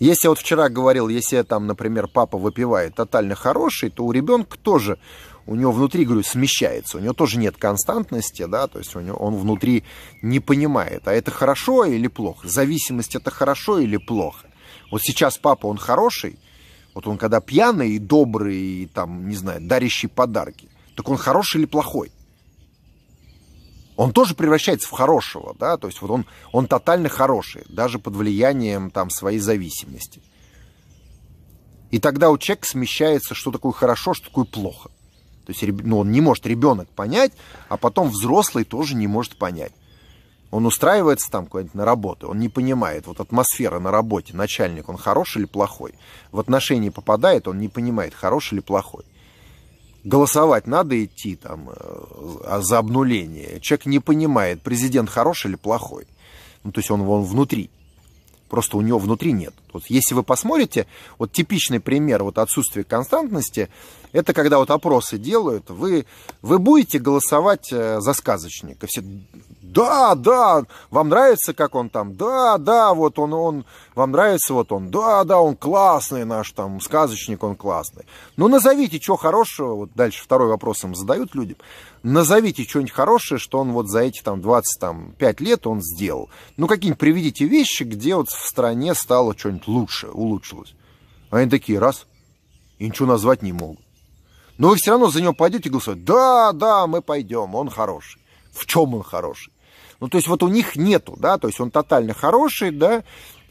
Если я вот вчера говорил, если там, например, папа выпивает тотально хороший, то у ребенка тоже, у него внутри, говорю, смещается, у него тоже нет константности, да, то есть у него, он внутри не понимает, а это хорошо или плохо, зависимость это хорошо или плохо. Вот сейчас папа, он хороший, вот он когда пьяный и добрый, и там, не знаю, дарящий подарки, так он хороший или плохой? Он тоже превращается в хорошего, да, то есть вот он, он тотально хороший, даже под влиянием там своей зависимости. И тогда у человека смещается, что такое хорошо, что такое плохо. То есть ну, он не может ребенок понять, а потом взрослый тоже не может понять. Он устраивается там куда-нибудь на работу, он не понимает, вот атмосфера на работе, начальник, он хороший или плохой. В отношении попадает, он не понимает, хороший или плохой. Голосовать надо идти там э, а, за обнуление. Человек не понимает, президент хороший или плохой. Ну, то есть он, он внутри. Просто у него внутри нет. Вот если вы посмотрите, вот типичный пример вот отсутствия константности, это когда вот опросы делают, вы, вы будете голосовать э, за сказочника. Все, да, да, вам нравится, как он там, да, да, вот он, он, вам нравится вот он, да, да, он классный наш там, сказочник он классный. Ну, назовите, что хорошего, вот дальше второй вопрос им задают людям, назовите что-нибудь хорошее, что он вот за эти там 25 лет он сделал. Ну, какие-нибудь приведите вещи, где вот в стране стало что-нибудь лучше, улучшилось. Они такие, раз, и ничего назвать не могут. Но вы все равно за него пойдете голосовать. Да, да, мы пойдем, он хороший. В чем он хороший? Ну, то есть вот у них нету, да, то есть он тотально хороший, да,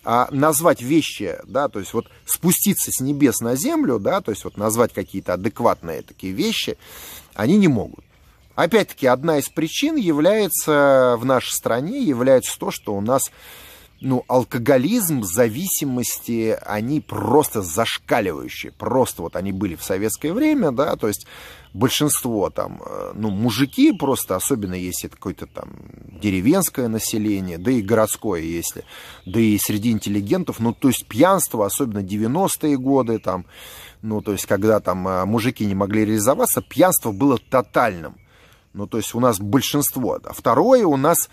а назвать вещи, да, то есть вот спуститься с небес на землю, да, то есть вот назвать какие-то адекватные такие вещи, они не могут. Опять-таки, одна из причин является в нашей стране, является то, что у нас ну, алкоголизм, зависимости, они просто зашкаливающие. Просто вот они были в советское время, да, то есть большинство там, э, ну, мужики просто, особенно если это какое-то там деревенское население, да и городское, если, да и среди интеллигентов, ну, то есть пьянство, особенно 90-е годы там, ну, то есть когда там э, мужики не могли реализоваться, пьянство было тотальным. Ну, то есть у нас большинство. А второе, у нас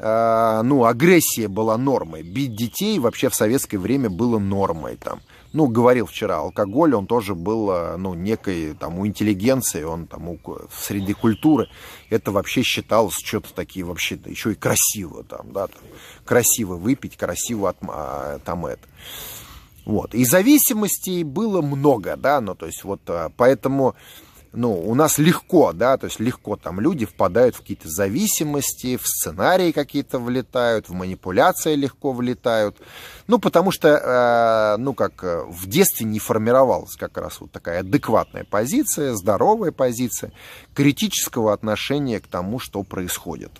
э, ну, агрессия была нормой. Бить детей вообще в советское время было нормой там ну, говорил вчера, алкоголь, он тоже был, э, ну, некой, там, у интеллигенции, он там, у, среди культуры, это вообще считалось что-то такие, вообще, еще и красиво, там, да, там, красиво выпить, красиво, от, а, там, это. Вот, и зависимостей было много, да, ну, то есть, вот, а, поэтому ну, у нас легко, да, то есть легко там люди впадают в какие-то зависимости, в сценарии какие-то влетают, в манипуляции легко влетают. Ну, потому что, э, ну, как э, в детстве не формировалась как раз вот такая адекватная позиция, здоровая позиция, критического отношения к тому, что происходит.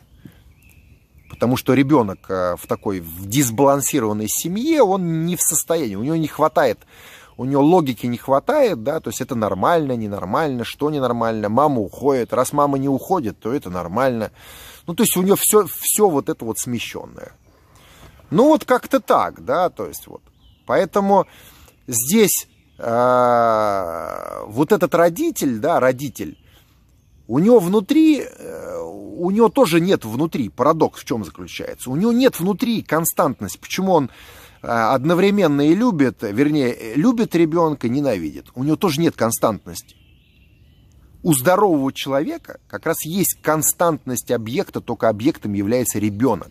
Потому что ребенок э, в такой в дисбалансированной семье, он не в состоянии, у него не хватает у нее логики не хватает, да, то есть это нормально, ненормально, что ненормально, мама уходит, раз мама не уходит, то это нормально. Ну, то есть у нее все, все вот это вот смещенное. Ну, вот как-то так, да, то есть вот. Поэтому здесь э, вот этот родитель, да, родитель, у него внутри, э, у него тоже нет внутри, парадокс в чем заключается, у него нет внутри константность, почему он Э, одновременно и любит, вернее, любит ребенка, ненавидит. У него тоже нет константности. У здорового человека как раз есть константность объекта, только объектом является ребенок.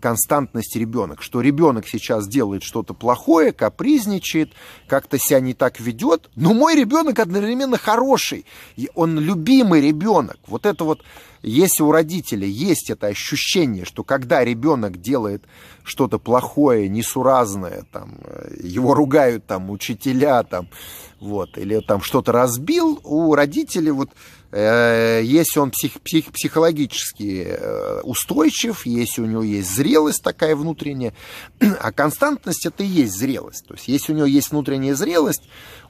Константность ребенок, что ребенок сейчас делает что-то плохое, капризничает, как-то себя не так ведет, но мой ребенок одновременно хороший, и он любимый ребенок. Вот это вот если у родителей есть это ощущение, что когда ребенок делает что-то плохое, несуразное, там, э, его ругают там учителя, там, вот, или там что-то разбил, у родителей вот э, если он псих, псих, психологически э, устойчив, если у него есть зрелость такая внутренняя, а константность это и есть зрелость. То есть если у него есть внутренняя зрелость,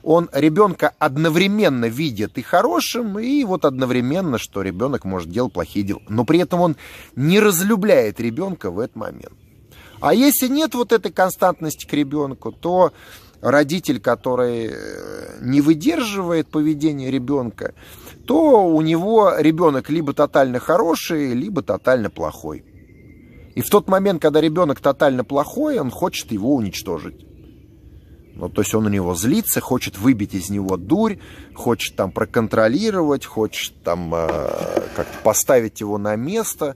он ребенка одновременно видит и хорошим, и вот одновременно, что ребенок может делать плохие дела. Но при этом он не разлюбляет ребенка в этот момент. А если нет вот этой константности к ребенку, то родитель, который э, не выдерживает поведение ребенка, то у него ребенок либо тотально хороший, либо тотально плохой. И в тот момент, когда ребенок тотально плохой, он хочет его уничтожить. Ну, то есть он на него злится, хочет выбить из него дурь, хочет там проконтролировать, хочет там э, как-то поставить его на место,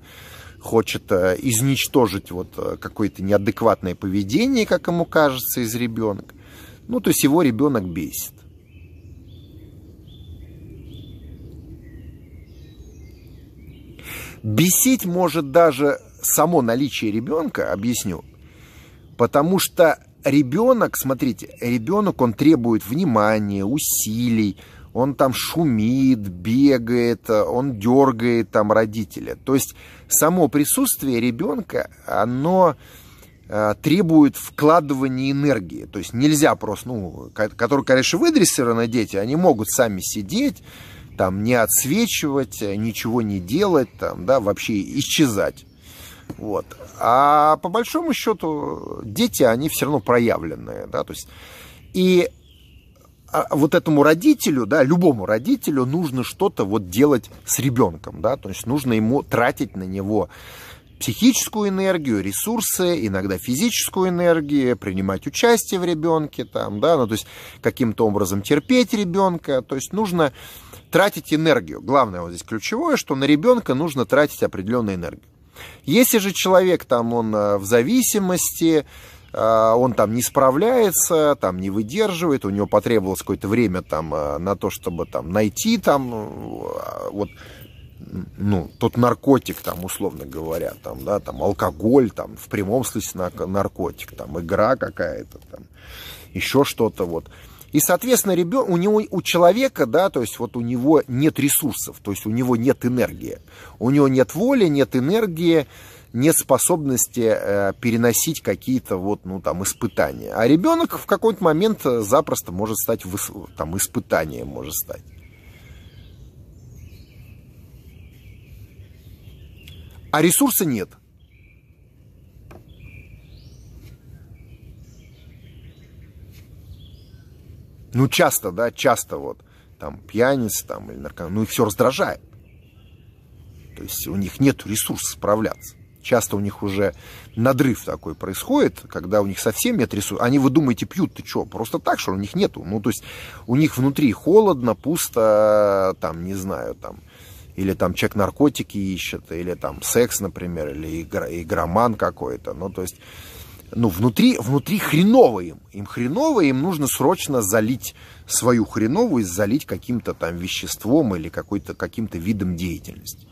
хочет э, изничтожить вот э, какое-то неадекватное поведение, как ему кажется, из ребенка. Ну, то есть его ребенок бесит. Бесить может даже само наличие ребенка, объясню, потому что ребенок, смотрите, ребенок, он требует внимания, усилий, он там шумит, бегает, он дергает там родителя. То есть само присутствие ребенка, оно э, требует вкладывания энергии. То есть нельзя просто, ну, которые, конечно, выдрессированы дети, они могут сами сидеть, там, не отсвечивать, ничего не делать, там, да, вообще исчезать. Вот. А по большому счету дети, они все равно проявленные. Да? То есть, и а, вот этому родителю, да, любому родителю нужно что-то вот делать с ребенком. Да? То есть нужно ему тратить на него психическую энергию, ресурсы, иногда физическую энергию, принимать участие в ребенке, там, да, ну, то есть каким-то образом терпеть ребенка, то есть нужно тратить энергию. Главное вот здесь ключевое, что на ребенка нужно тратить определенную энергию. Если же человек там, он э, в зависимости, э, он там не справляется, там не выдерживает, у него потребовалось какое-то время там э, на то, чтобы там найти там вот ну, тот наркотик, там, условно говоря, там, да, там, алкоголь, там, в прямом смысле наркотик, там, игра какая-то, там, еще что-то, вот. И, соответственно, ребен... у, него, у человека, да, то есть вот у него нет ресурсов, то есть у него нет энергии. У него нет воли, нет энергии, нет способности э, переносить какие-то вот, ну, там, испытания. А ребенок в какой-то момент э, запросто может стать, выс... там, испытанием может стать. А ресурса нет. Ну, часто, да, часто вот там пьяница там, или наркоман, ну, и все раздражает. То есть у них нет ресурсов справляться. Часто у них уже надрыв такой происходит, когда у них совсем нет ресурсов. Они, вы думаете, пьют, ты что, просто так, что у них нету? Ну, то есть у них внутри холодно, пусто, там, не знаю, там, или там человек наркотики ищет, или там секс, например, или игр, игроман какой-то. Ну, то есть ну, внутри, внутри хреново им. Им хреново, им нужно срочно залить свою хреновую, залить каким-то там веществом или какой-то, каким-то видом деятельности.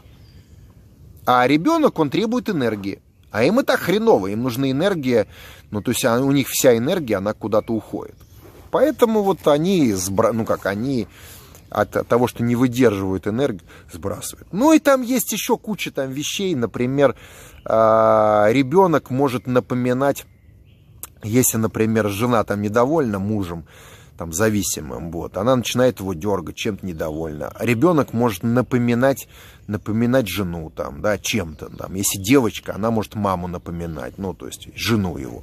А ребенок, он требует энергии. А им и так хреново, им нужна энергия, ну, то есть а у них вся энергия, она куда-то уходит. Поэтому вот они, ну, как они от того, что не выдерживают энергию, сбрасывают. Ну и там есть еще куча там вещей, например, а, ребенок может напоминать, если, например, жена там недовольна мужем, там, зависимым. Вот. Она начинает его дергать, чем-то недовольна. Ребенок может напоминать, напоминать жену там, да, чем-то. Там. Если девочка, она может маму напоминать, ну, то есть жену его.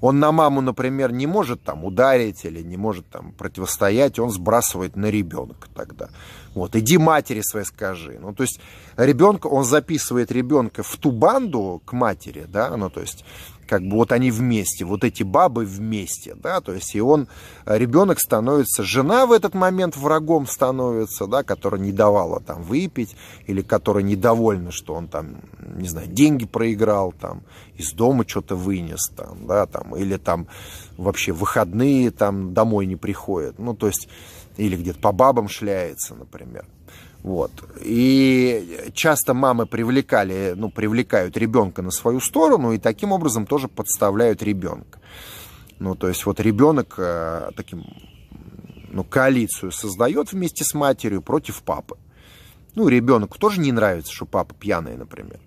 Он на маму, например, не может там ударить или не может там противостоять, он сбрасывает на ребенка тогда. Вот, иди матери своей скажи. Ну, то есть ребенка, он записывает ребенка в ту банду к матери, да, ну, то есть как бы вот они вместе, вот эти бабы вместе, да, то есть и он, э, ребенок становится, жена в этот момент врагом становится, да, которая не давала там выпить, или которая недовольна, что он там, не знаю, деньги проиграл, там, из дома что-то вынес, там, да, там, или там вообще выходные там домой не приходит, ну, то есть, или где-то по бабам шляется, например. Вот. И часто мамы привлекали, ну, привлекают ребенка на свою сторону и таким образом тоже подставляют ребенка. Ну, то есть вот ребенок э, таким, ну, коалицию создает вместе с матерью против папы. Ну, ребенку тоже не нравится, что папа пьяный, например.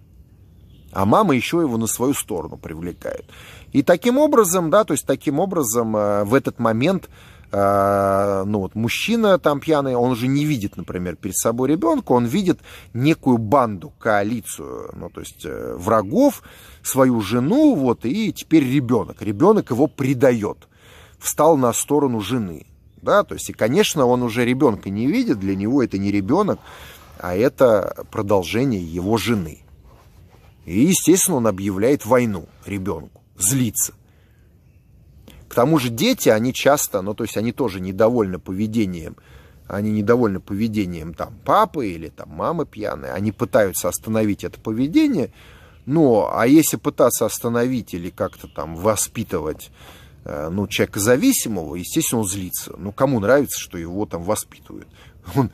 А мама еще его на свою сторону привлекает. И таким образом, да, то есть таким образом э, в этот момент Э, ну вот мужчина там пьяный, он уже не видит, например, перед собой ребенка, он видит некую банду, коалицию, ну то есть э, врагов, свою жену, вот, и теперь ребенок. Ребенок его предает, встал на сторону жены, да, то есть, и, конечно, он уже ребенка не видит, для него это не ребенок, а это продолжение его жены. И, естественно, он объявляет войну ребенку, злится. К тому же дети, они часто, ну то есть они тоже недовольны поведением, они недовольны поведением там папы или там мамы пьяные, они пытаются остановить это поведение, но а если пытаться остановить или как-то там воспитывать э, ну, человека зависимого, естественно, он злится. Ну, кому нравится, что его там воспитывают? Он,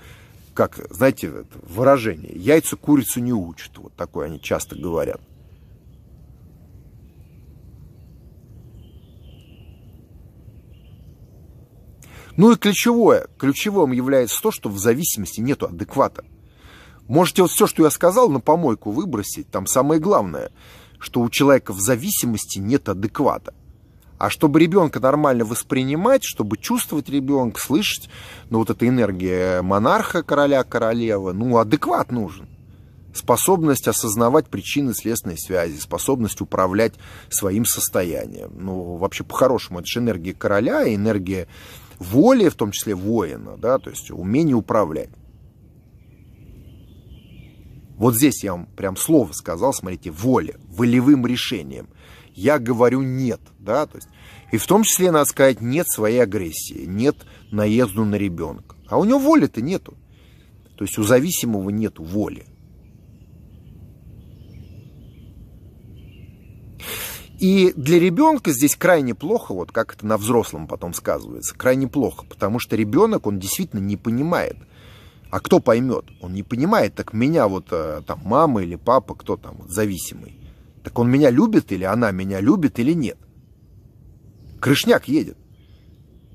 как, знаете, выражение, яйца курицу не учат. Вот такое они часто говорят. Ну и ключевое. Ключевым является то, что в зависимости нету адеквата. Можете вот все, что я сказал, на помойку выбросить. Там самое главное, что у человека в зависимости нет адеквата. А чтобы ребенка нормально воспринимать, чтобы чувствовать ребенка, слышать, ну вот эта энергия монарха, короля, королевы, ну адекват нужен. Способность осознавать причины следственной связи, способность управлять своим состоянием. Ну вообще по-хорошему, это же энергия короля энергия воли, в том числе воина, да, то есть умение управлять. Вот здесь я вам прям слово сказал, смотрите, воле, волевым решением. Я говорю нет, да, то есть, и в том числе надо сказать нет своей агрессии, нет наезду на ребенка. А у него воли-то нету. То есть у зависимого нету воли. И для ребенка здесь крайне плохо, вот как это на взрослом потом сказывается, крайне плохо, потому что ребенок, он действительно не понимает. А кто поймет? Он не понимает, так меня вот э, там мама или папа, кто там зависимый. Так он меня любит или она меня любит или нет? Крышняк едет.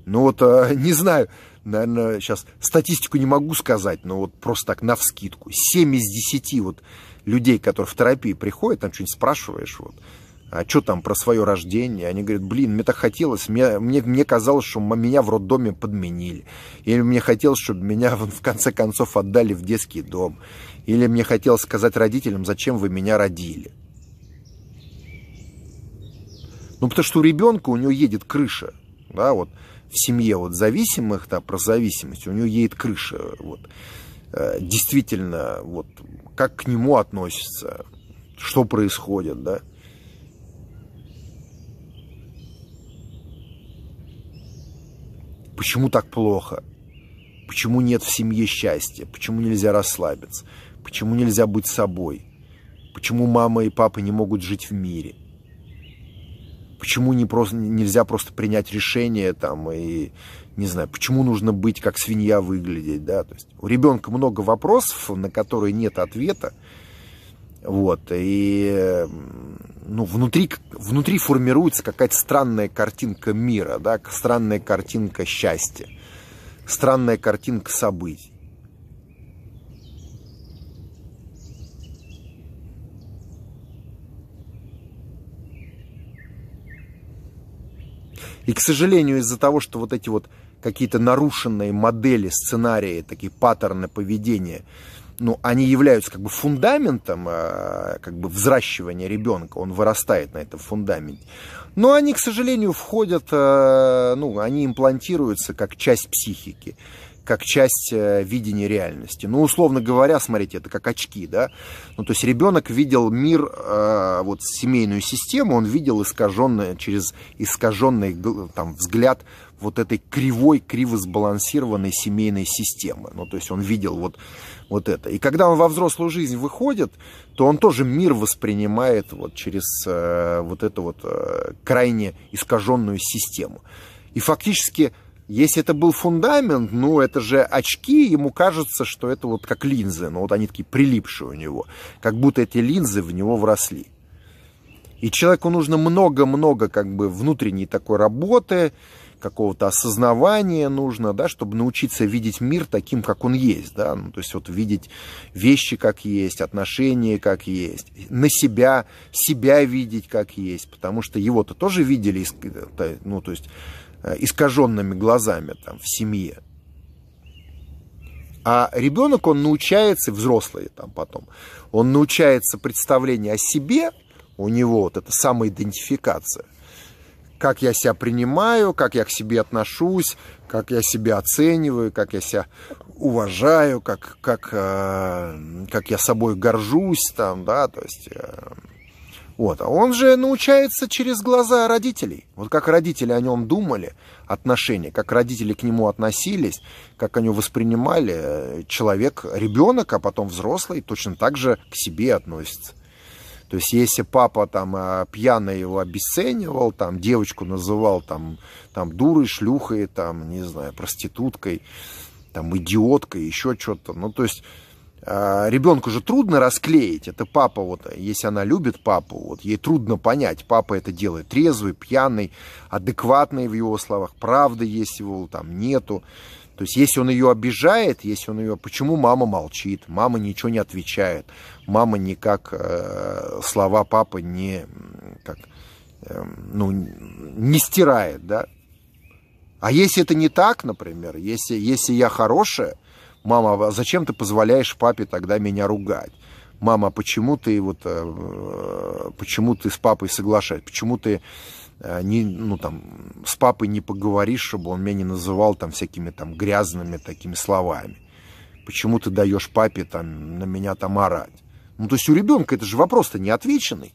Ну вот, э, не знаю, наверное, сейчас статистику не могу сказать, но вот просто так навскидку. 7 из 10 вот людей, которые в терапии приходят, там что-нибудь спрашиваешь, вот, а что там про свое рождение? Они говорят, блин, мне так хотелось, мне, мне, мне казалось, что меня в роддоме подменили. Или мне хотелось, чтобы меня в конце концов отдали в детский дом. Или мне хотелось сказать родителям, зачем вы меня родили. Ну, потому что у ребенка, у него едет крыша, да, вот в семье вот зависимых, да, про зависимость, у него едет крыша, вот. Э, действительно, вот, как к нему относятся, что происходит, да. Почему так плохо? Почему нет в семье счастья? Почему нельзя расслабиться? Почему нельзя быть собой? Почему мама и папа не могут жить в мире? Почему не просто, нельзя просто принять решение там и, не знаю, почему нужно быть, как свинья выглядеть, да, то есть у ребенка много вопросов, на которые нет ответа, вот, и ну, внутри, внутри формируется какая-то странная картинка мира, да, странная картинка счастья, странная картинка событий. И, к сожалению, из-за того, что вот эти вот какие-то нарушенные модели, сценарии, такие паттерны поведения – ну, они являются как бы фундаментом э, как бы взращивания ребенка, он вырастает на этом фундаменте. Но они, к сожалению, входят, э, ну, они имплантируются как часть психики как часть э, видения реальности. Ну, условно говоря, смотрите, это как очки, да. Ну, то есть ребенок видел мир, э, вот семейную систему, он видел искаженный через искаженный там, взгляд вот этой кривой, криво сбалансированной семейной системы. Ну, то есть он видел вот, вот это. И когда он во взрослую жизнь выходит, то он тоже мир воспринимает вот через э, вот эту вот э, крайне искаженную систему. И фактически если это был фундамент, ну, это же очки, ему кажется, что это вот как линзы, но ну, вот они такие прилипшие у него, как будто эти линзы в него вросли. И человеку нужно много-много как бы внутренней такой работы, какого-то осознавания нужно, да, чтобы научиться видеть мир таким, как он есть, да, ну, то есть вот видеть вещи как есть, отношения как есть, на себя, себя видеть как есть, потому что его-то тоже видели, э, ну, то есть Э, искаженными глазами там, в семье. А ребенок, он научается, взрослые там потом, он научается представление о себе, у него вот эта самоидентификация, как я себя принимаю, как я к себе отношусь, как я себя оцениваю, как я себя уважаю, как, как, э, как я собой горжусь, там, да, то есть э, вот. А он же научается через глаза родителей. Вот как родители о нем думали, отношения, как родители к нему относились, как они воспринимали. Э, человек, ребенок, а потом взрослый, точно так же к себе относится. То есть, если папа там э, пьяно его обесценивал, там девочку называл там, там дурой, шлюхой, там, не знаю, проституткой, там идиоткой, еще что-то. Ну, то есть, а, ребенку же трудно расклеить. Это папа, вот, если она любит папу, вот, ей трудно понять. Папа это делает трезвый, пьяный, адекватный в его словах. Правда есть его, там нету. То есть, если он ее обижает, если он ее... Почему мама молчит? Мама ничего не отвечает. Мама никак э, слова папы не... Как, э, ну, не стирает, да? А если это не так, например, если, если я хорошая, Мама, а зачем ты позволяешь папе тогда меня ругать? Мама, почему ты вот, э, почему ты с папой соглашаешься? Почему ты э, не, ну, там, с папой не поговоришь, чтобы он меня не называл там всякими там грязными такими словами? Почему ты даешь папе там на меня там орать? Ну, то есть у ребенка это же вопрос-то неотвеченный.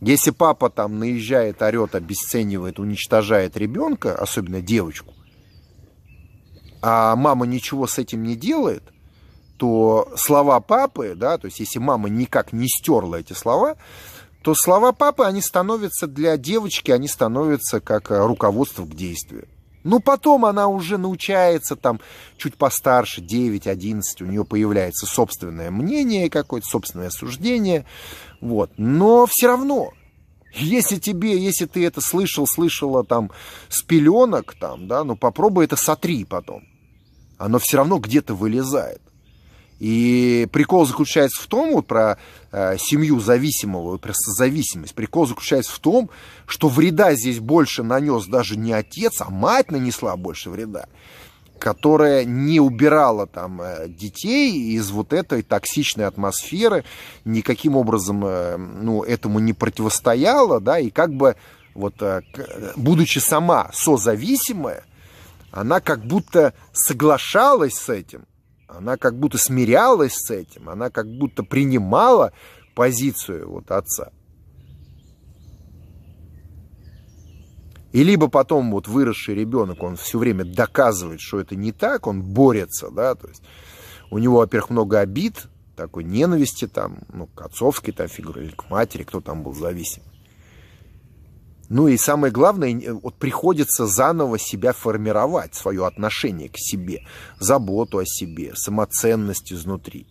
Если папа там наезжает, орет, обесценивает, уничтожает ребенка, особенно девочку, а мама ничего с этим не делает, то слова папы, да, то есть если мама никак не стерла эти слова, то слова папы, они становятся для девочки, они становятся как э, руководство к действию. ну потом она уже научается, там, чуть постарше, 9-11, у нее появляется собственное мнение какое-то, собственное суждение, вот. Но все равно, если тебе, если ты это слышал, слышала там с пеленок, там, да, ну попробуй это сотри потом. Оно все равно где-то вылезает. И прикол заключается в том, вот про э, семью зависимого, про зависимость. прикол заключается в том, что вреда здесь больше нанес даже не отец, а мать нанесла больше вреда которая не убирала там э, детей из вот этой токсичной атмосферы, никаким образом э, ну, этому не противостояла, да, и как бы вот э, будучи сама созависимая, она как будто соглашалась с этим, она как будто смирялась с этим, она как будто принимала позицию вот отца. И либо потом вот выросший ребенок, он все время доказывает, что это не так, он борется, да, то есть у него, во-первых, много обид, такой ненависти там, ну, к отцовской там фигуре или к матери, кто там был зависим. Ну и самое главное, вот приходится заново себя формировать, свое отношение к себе, заботу о себе, самоценность изнутри.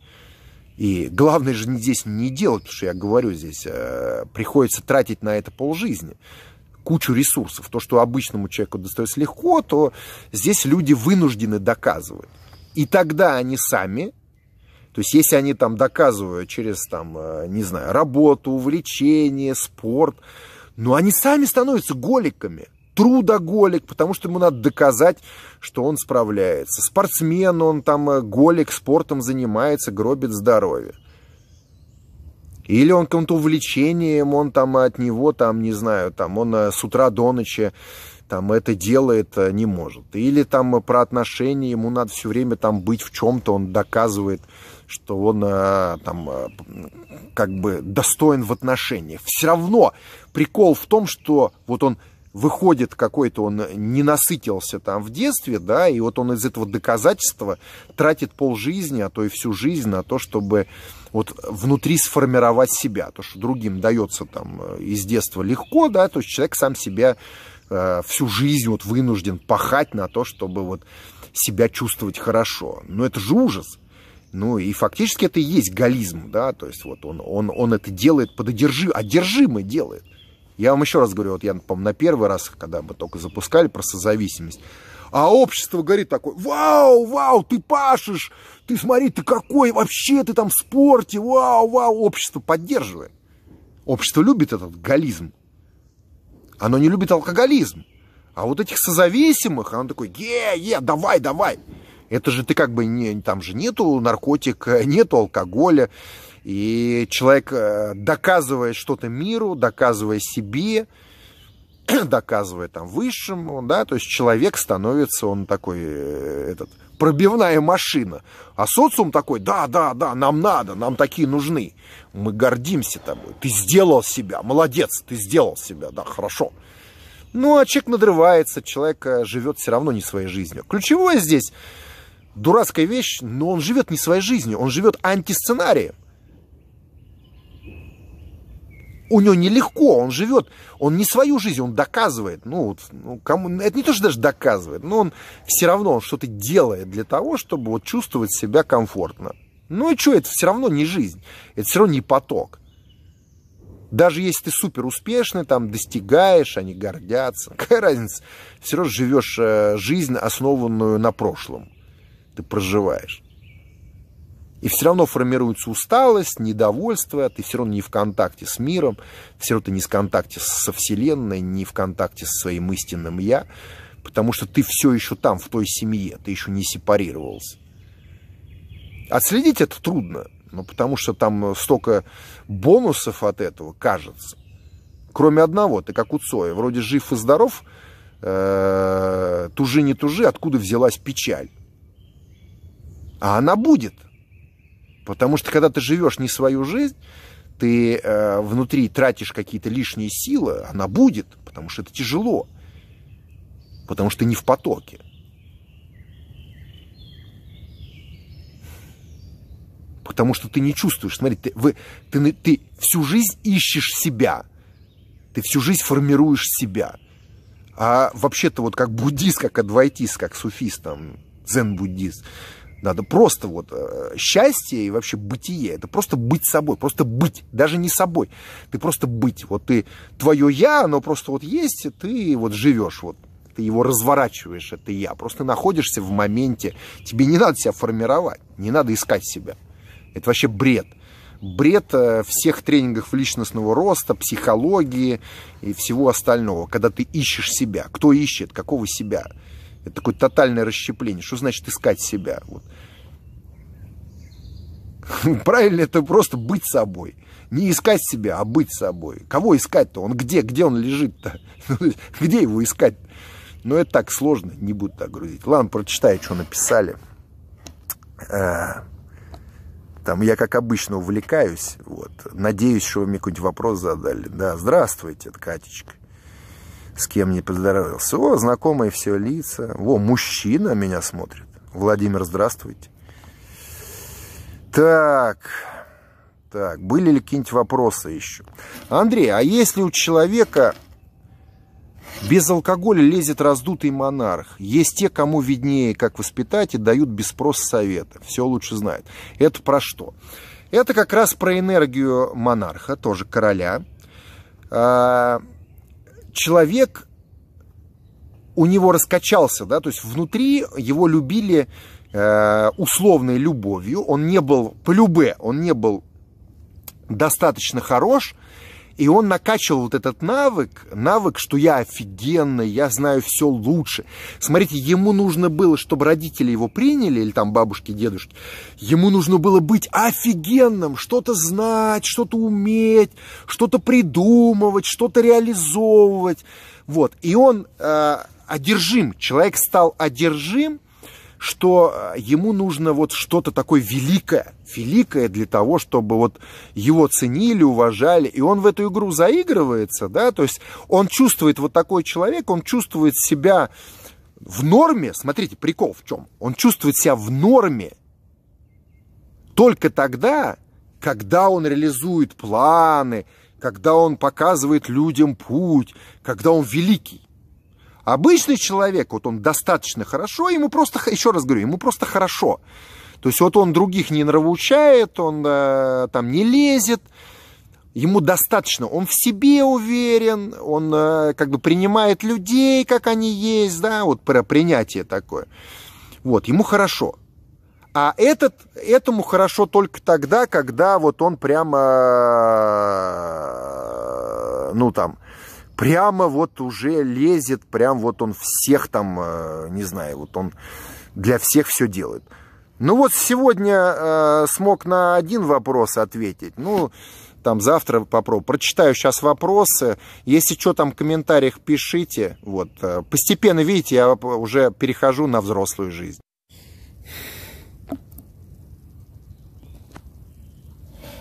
И главное же здесь не делать, потому что я говорю здесь, э, приходится тратить на это полжизни кучу ресурсов. То, что обычному человеку достается легко, то здесь люди вынуждены доказывать. И тогда они сами, то есть если они там доказывают через, там, э, не знаю, работу, увлечение, спорт, но они сами становятся голиками трудоголик, потому что ему надо доказать, что он справляется. Спортсмен, он там э, голик, спортом занимается, гробит здоровье. Или он каким-то увлечением, он там от него, там, не знаю, там, он э, с утра до ночи там это делает, э, не может. Или там э, про отношения, ему надо все время там быть в чем-то, он доказывает, что он там как бы достоин в отношениях. Все равно прикол в том, что вот он выходит какой-то, он не насытился там в детстве, да, и вот он из этого доказательства тратит полжизни, а то и всю жизнь на то, чтобы вот внутри сформировать себя. То, что другим дается там э, из детства легко, да, то есть человек сам себя э, всю жизнь вот вынужден пахать на то, чтобы вот себя чувствовать хорошо. Но ну, это же ужас. Ну и фактически это и есть гализм, да, то есть вот он, он, он это делает под одержи, одержимо делает. Я вам еще раз говорю, вот я, по на первый раз, когда мы только запускали про созависимость, а общество говорит такое, вау, вау, ты пашешь, ты смотри, ты какой, вообще ты там в спорте, вау, вау. Общество поддерживает. Общество любит этот гализм. Оно не любит алкоголизм. А вот этих созависимых, оно такое, е, е, давай, давай. Это же ты как бы, не, там же нету наркотика, нету алкоголя. И человек э, доказывает что-то миру, доказывая себе, доказывая там высшему, да, то есть человек становится, он такой, э, этот, пробивная машина. А социум такой, да, да, да, нам надо, нам такие нужны. Мы гордимся тобой. Ты сделал себя, молодец, ты сделал себя, да, хорошо. Ну, а человек надрывается, человек э, живет все равно не своей жизнью. Ключевое здесь, дурацкая вещь, но он живет не своей жизнью, он живет антисценарием у него нелегко, он живет, он не свою жизнь, он доказывает, ну, вот, ну кому, это не то, что даже доказывает, но он все равно что-то делает для того, чтобы вот чувствовать себя комфортно. Ну и что, это все равно не жизнь, это все равно не поток. Даже если ты супер успешный, там достигаешь, они гордятся, какая разница, все равно живешь э, жизнь, основанную на прошлом, ты проживаешь. И все равно формируется усталость, недовольство, ты все равно не в контакте с миром, все равно ты не в контакте со Вселенной, не в контакте со своим истинным «я», потому что ты все еще там, в той семье, ты еще не сепарировался. Отследить это трудно, но потому что там столько бонусов от этого, кажется. Кроме одного, ты как у Цоя, вроде жив и здоров, э, тужи не тужи, откуда взялась печаль. А она будет. Потому что когда ты живешь не свою жизнь, ты э, внутри тратишь какие-то лишние силы, она будет, потому что это тяжело, потому что ты не в потоке. Потому что ты не чувствуешь. Смотри, ты, вы, ты, ты всю жизнь ищешь себя. Ты всю жизнь формируешь себя. А вообще-то вот как буддист, как адвайтист, как суфист, там, дзен-буддист, надо просто вот э, счастье и вообще бытие. Это просто быть собой, просто быть, даже не собой. Ты просто быть. Вот ты, твое я, оно просто вот есть, и ты вот живешь вот ты его разворачиваешь, это я. Просто находишься в моменте. Тебе не надо себя формировать, не надо искать себя. Это вообще бред. Бред э, всех тренингов личностного роста, психологии и всего остального, когда ты ищешь себя. Кто ищет, какого себя? Это такое тотальное расщепление. Что значит искать себя? Вот. Правильно это просто быть собой. Не искать себя, а быть собой. Кого искать-то? Он где? Где он лежит-то? где его искать? Но это так сложно, не буду так грузить. Ладно, прочитаю, что написали. Э, там я, как обычно, увлекаюсь. Вот. Надеюсь, что вы мне какой-нибудь вопрос задали. Да, здравствуйте, это Катечка с кем не поздоровался. О, знакомые все лица. О, мужчина меня смотрит. Владимир, здравствуйте. Так, так, были ли какие-нибудь вопросы еще? Андрей, а если у человека без алкоголя лезет раздутый монарх. Есть те, кому виднее, как воспитать, и дают без спроса совета. Все лучше знает. Это про что? Это как раз про энергию монарха, тоже короля. А, человек, у него раскачался, да, то есть внутри его любили э, условной любовью, он не был полюбе, он не был достаточно хорош, и он накачивал вот этот навык, навык, что я офигенный, я знаю все лучше. Смотрите, ему нужно было, чтобы родители его приняли, или там бабушки, дедушки, ему нужно было быть офигенным, что-то знать, что-то уметь, что-то придумывать, что-то реализовывать. Вот, и он э, одержим, человек стал одержим что э, ему нужно вот что-то такое великое, великое для того, чтобы вот его ценили, уважали, и он в эту игру заигрывается, да, то есть он чувствует вот такой человек, он чувствует себя в норме, смотрите, прикол в чем, он чувствует себя в норме только тогда, когда он реализует планы, когда он показывает людям путь, когда он великий. Обычный человек, вот он достаточно хорошо, ему просто, еще раз говорю, ему просто хорошо. То есть вот он других не нравоучает, он э, там не лезет, ему достаточно, он в себе уверен, он э, как бы принимает людей, как они есть, да, вот про принятие такое. Вот, ему хорошо. А этот, этому хорошо только тогда, когда вот он прямо, э, ну там, прямо вот уже лезет, прям вот он всех там, э, не знаю, вот он для всех все делает. Ну вот сегодня э, смог на один вопрос ответить, ну там завтра попробую. Прочитаю сейчас вопросы. Если что там в комментариях пишите. Вот. Э, постепенно, видите, я уже перехожу на взрослую жизнь.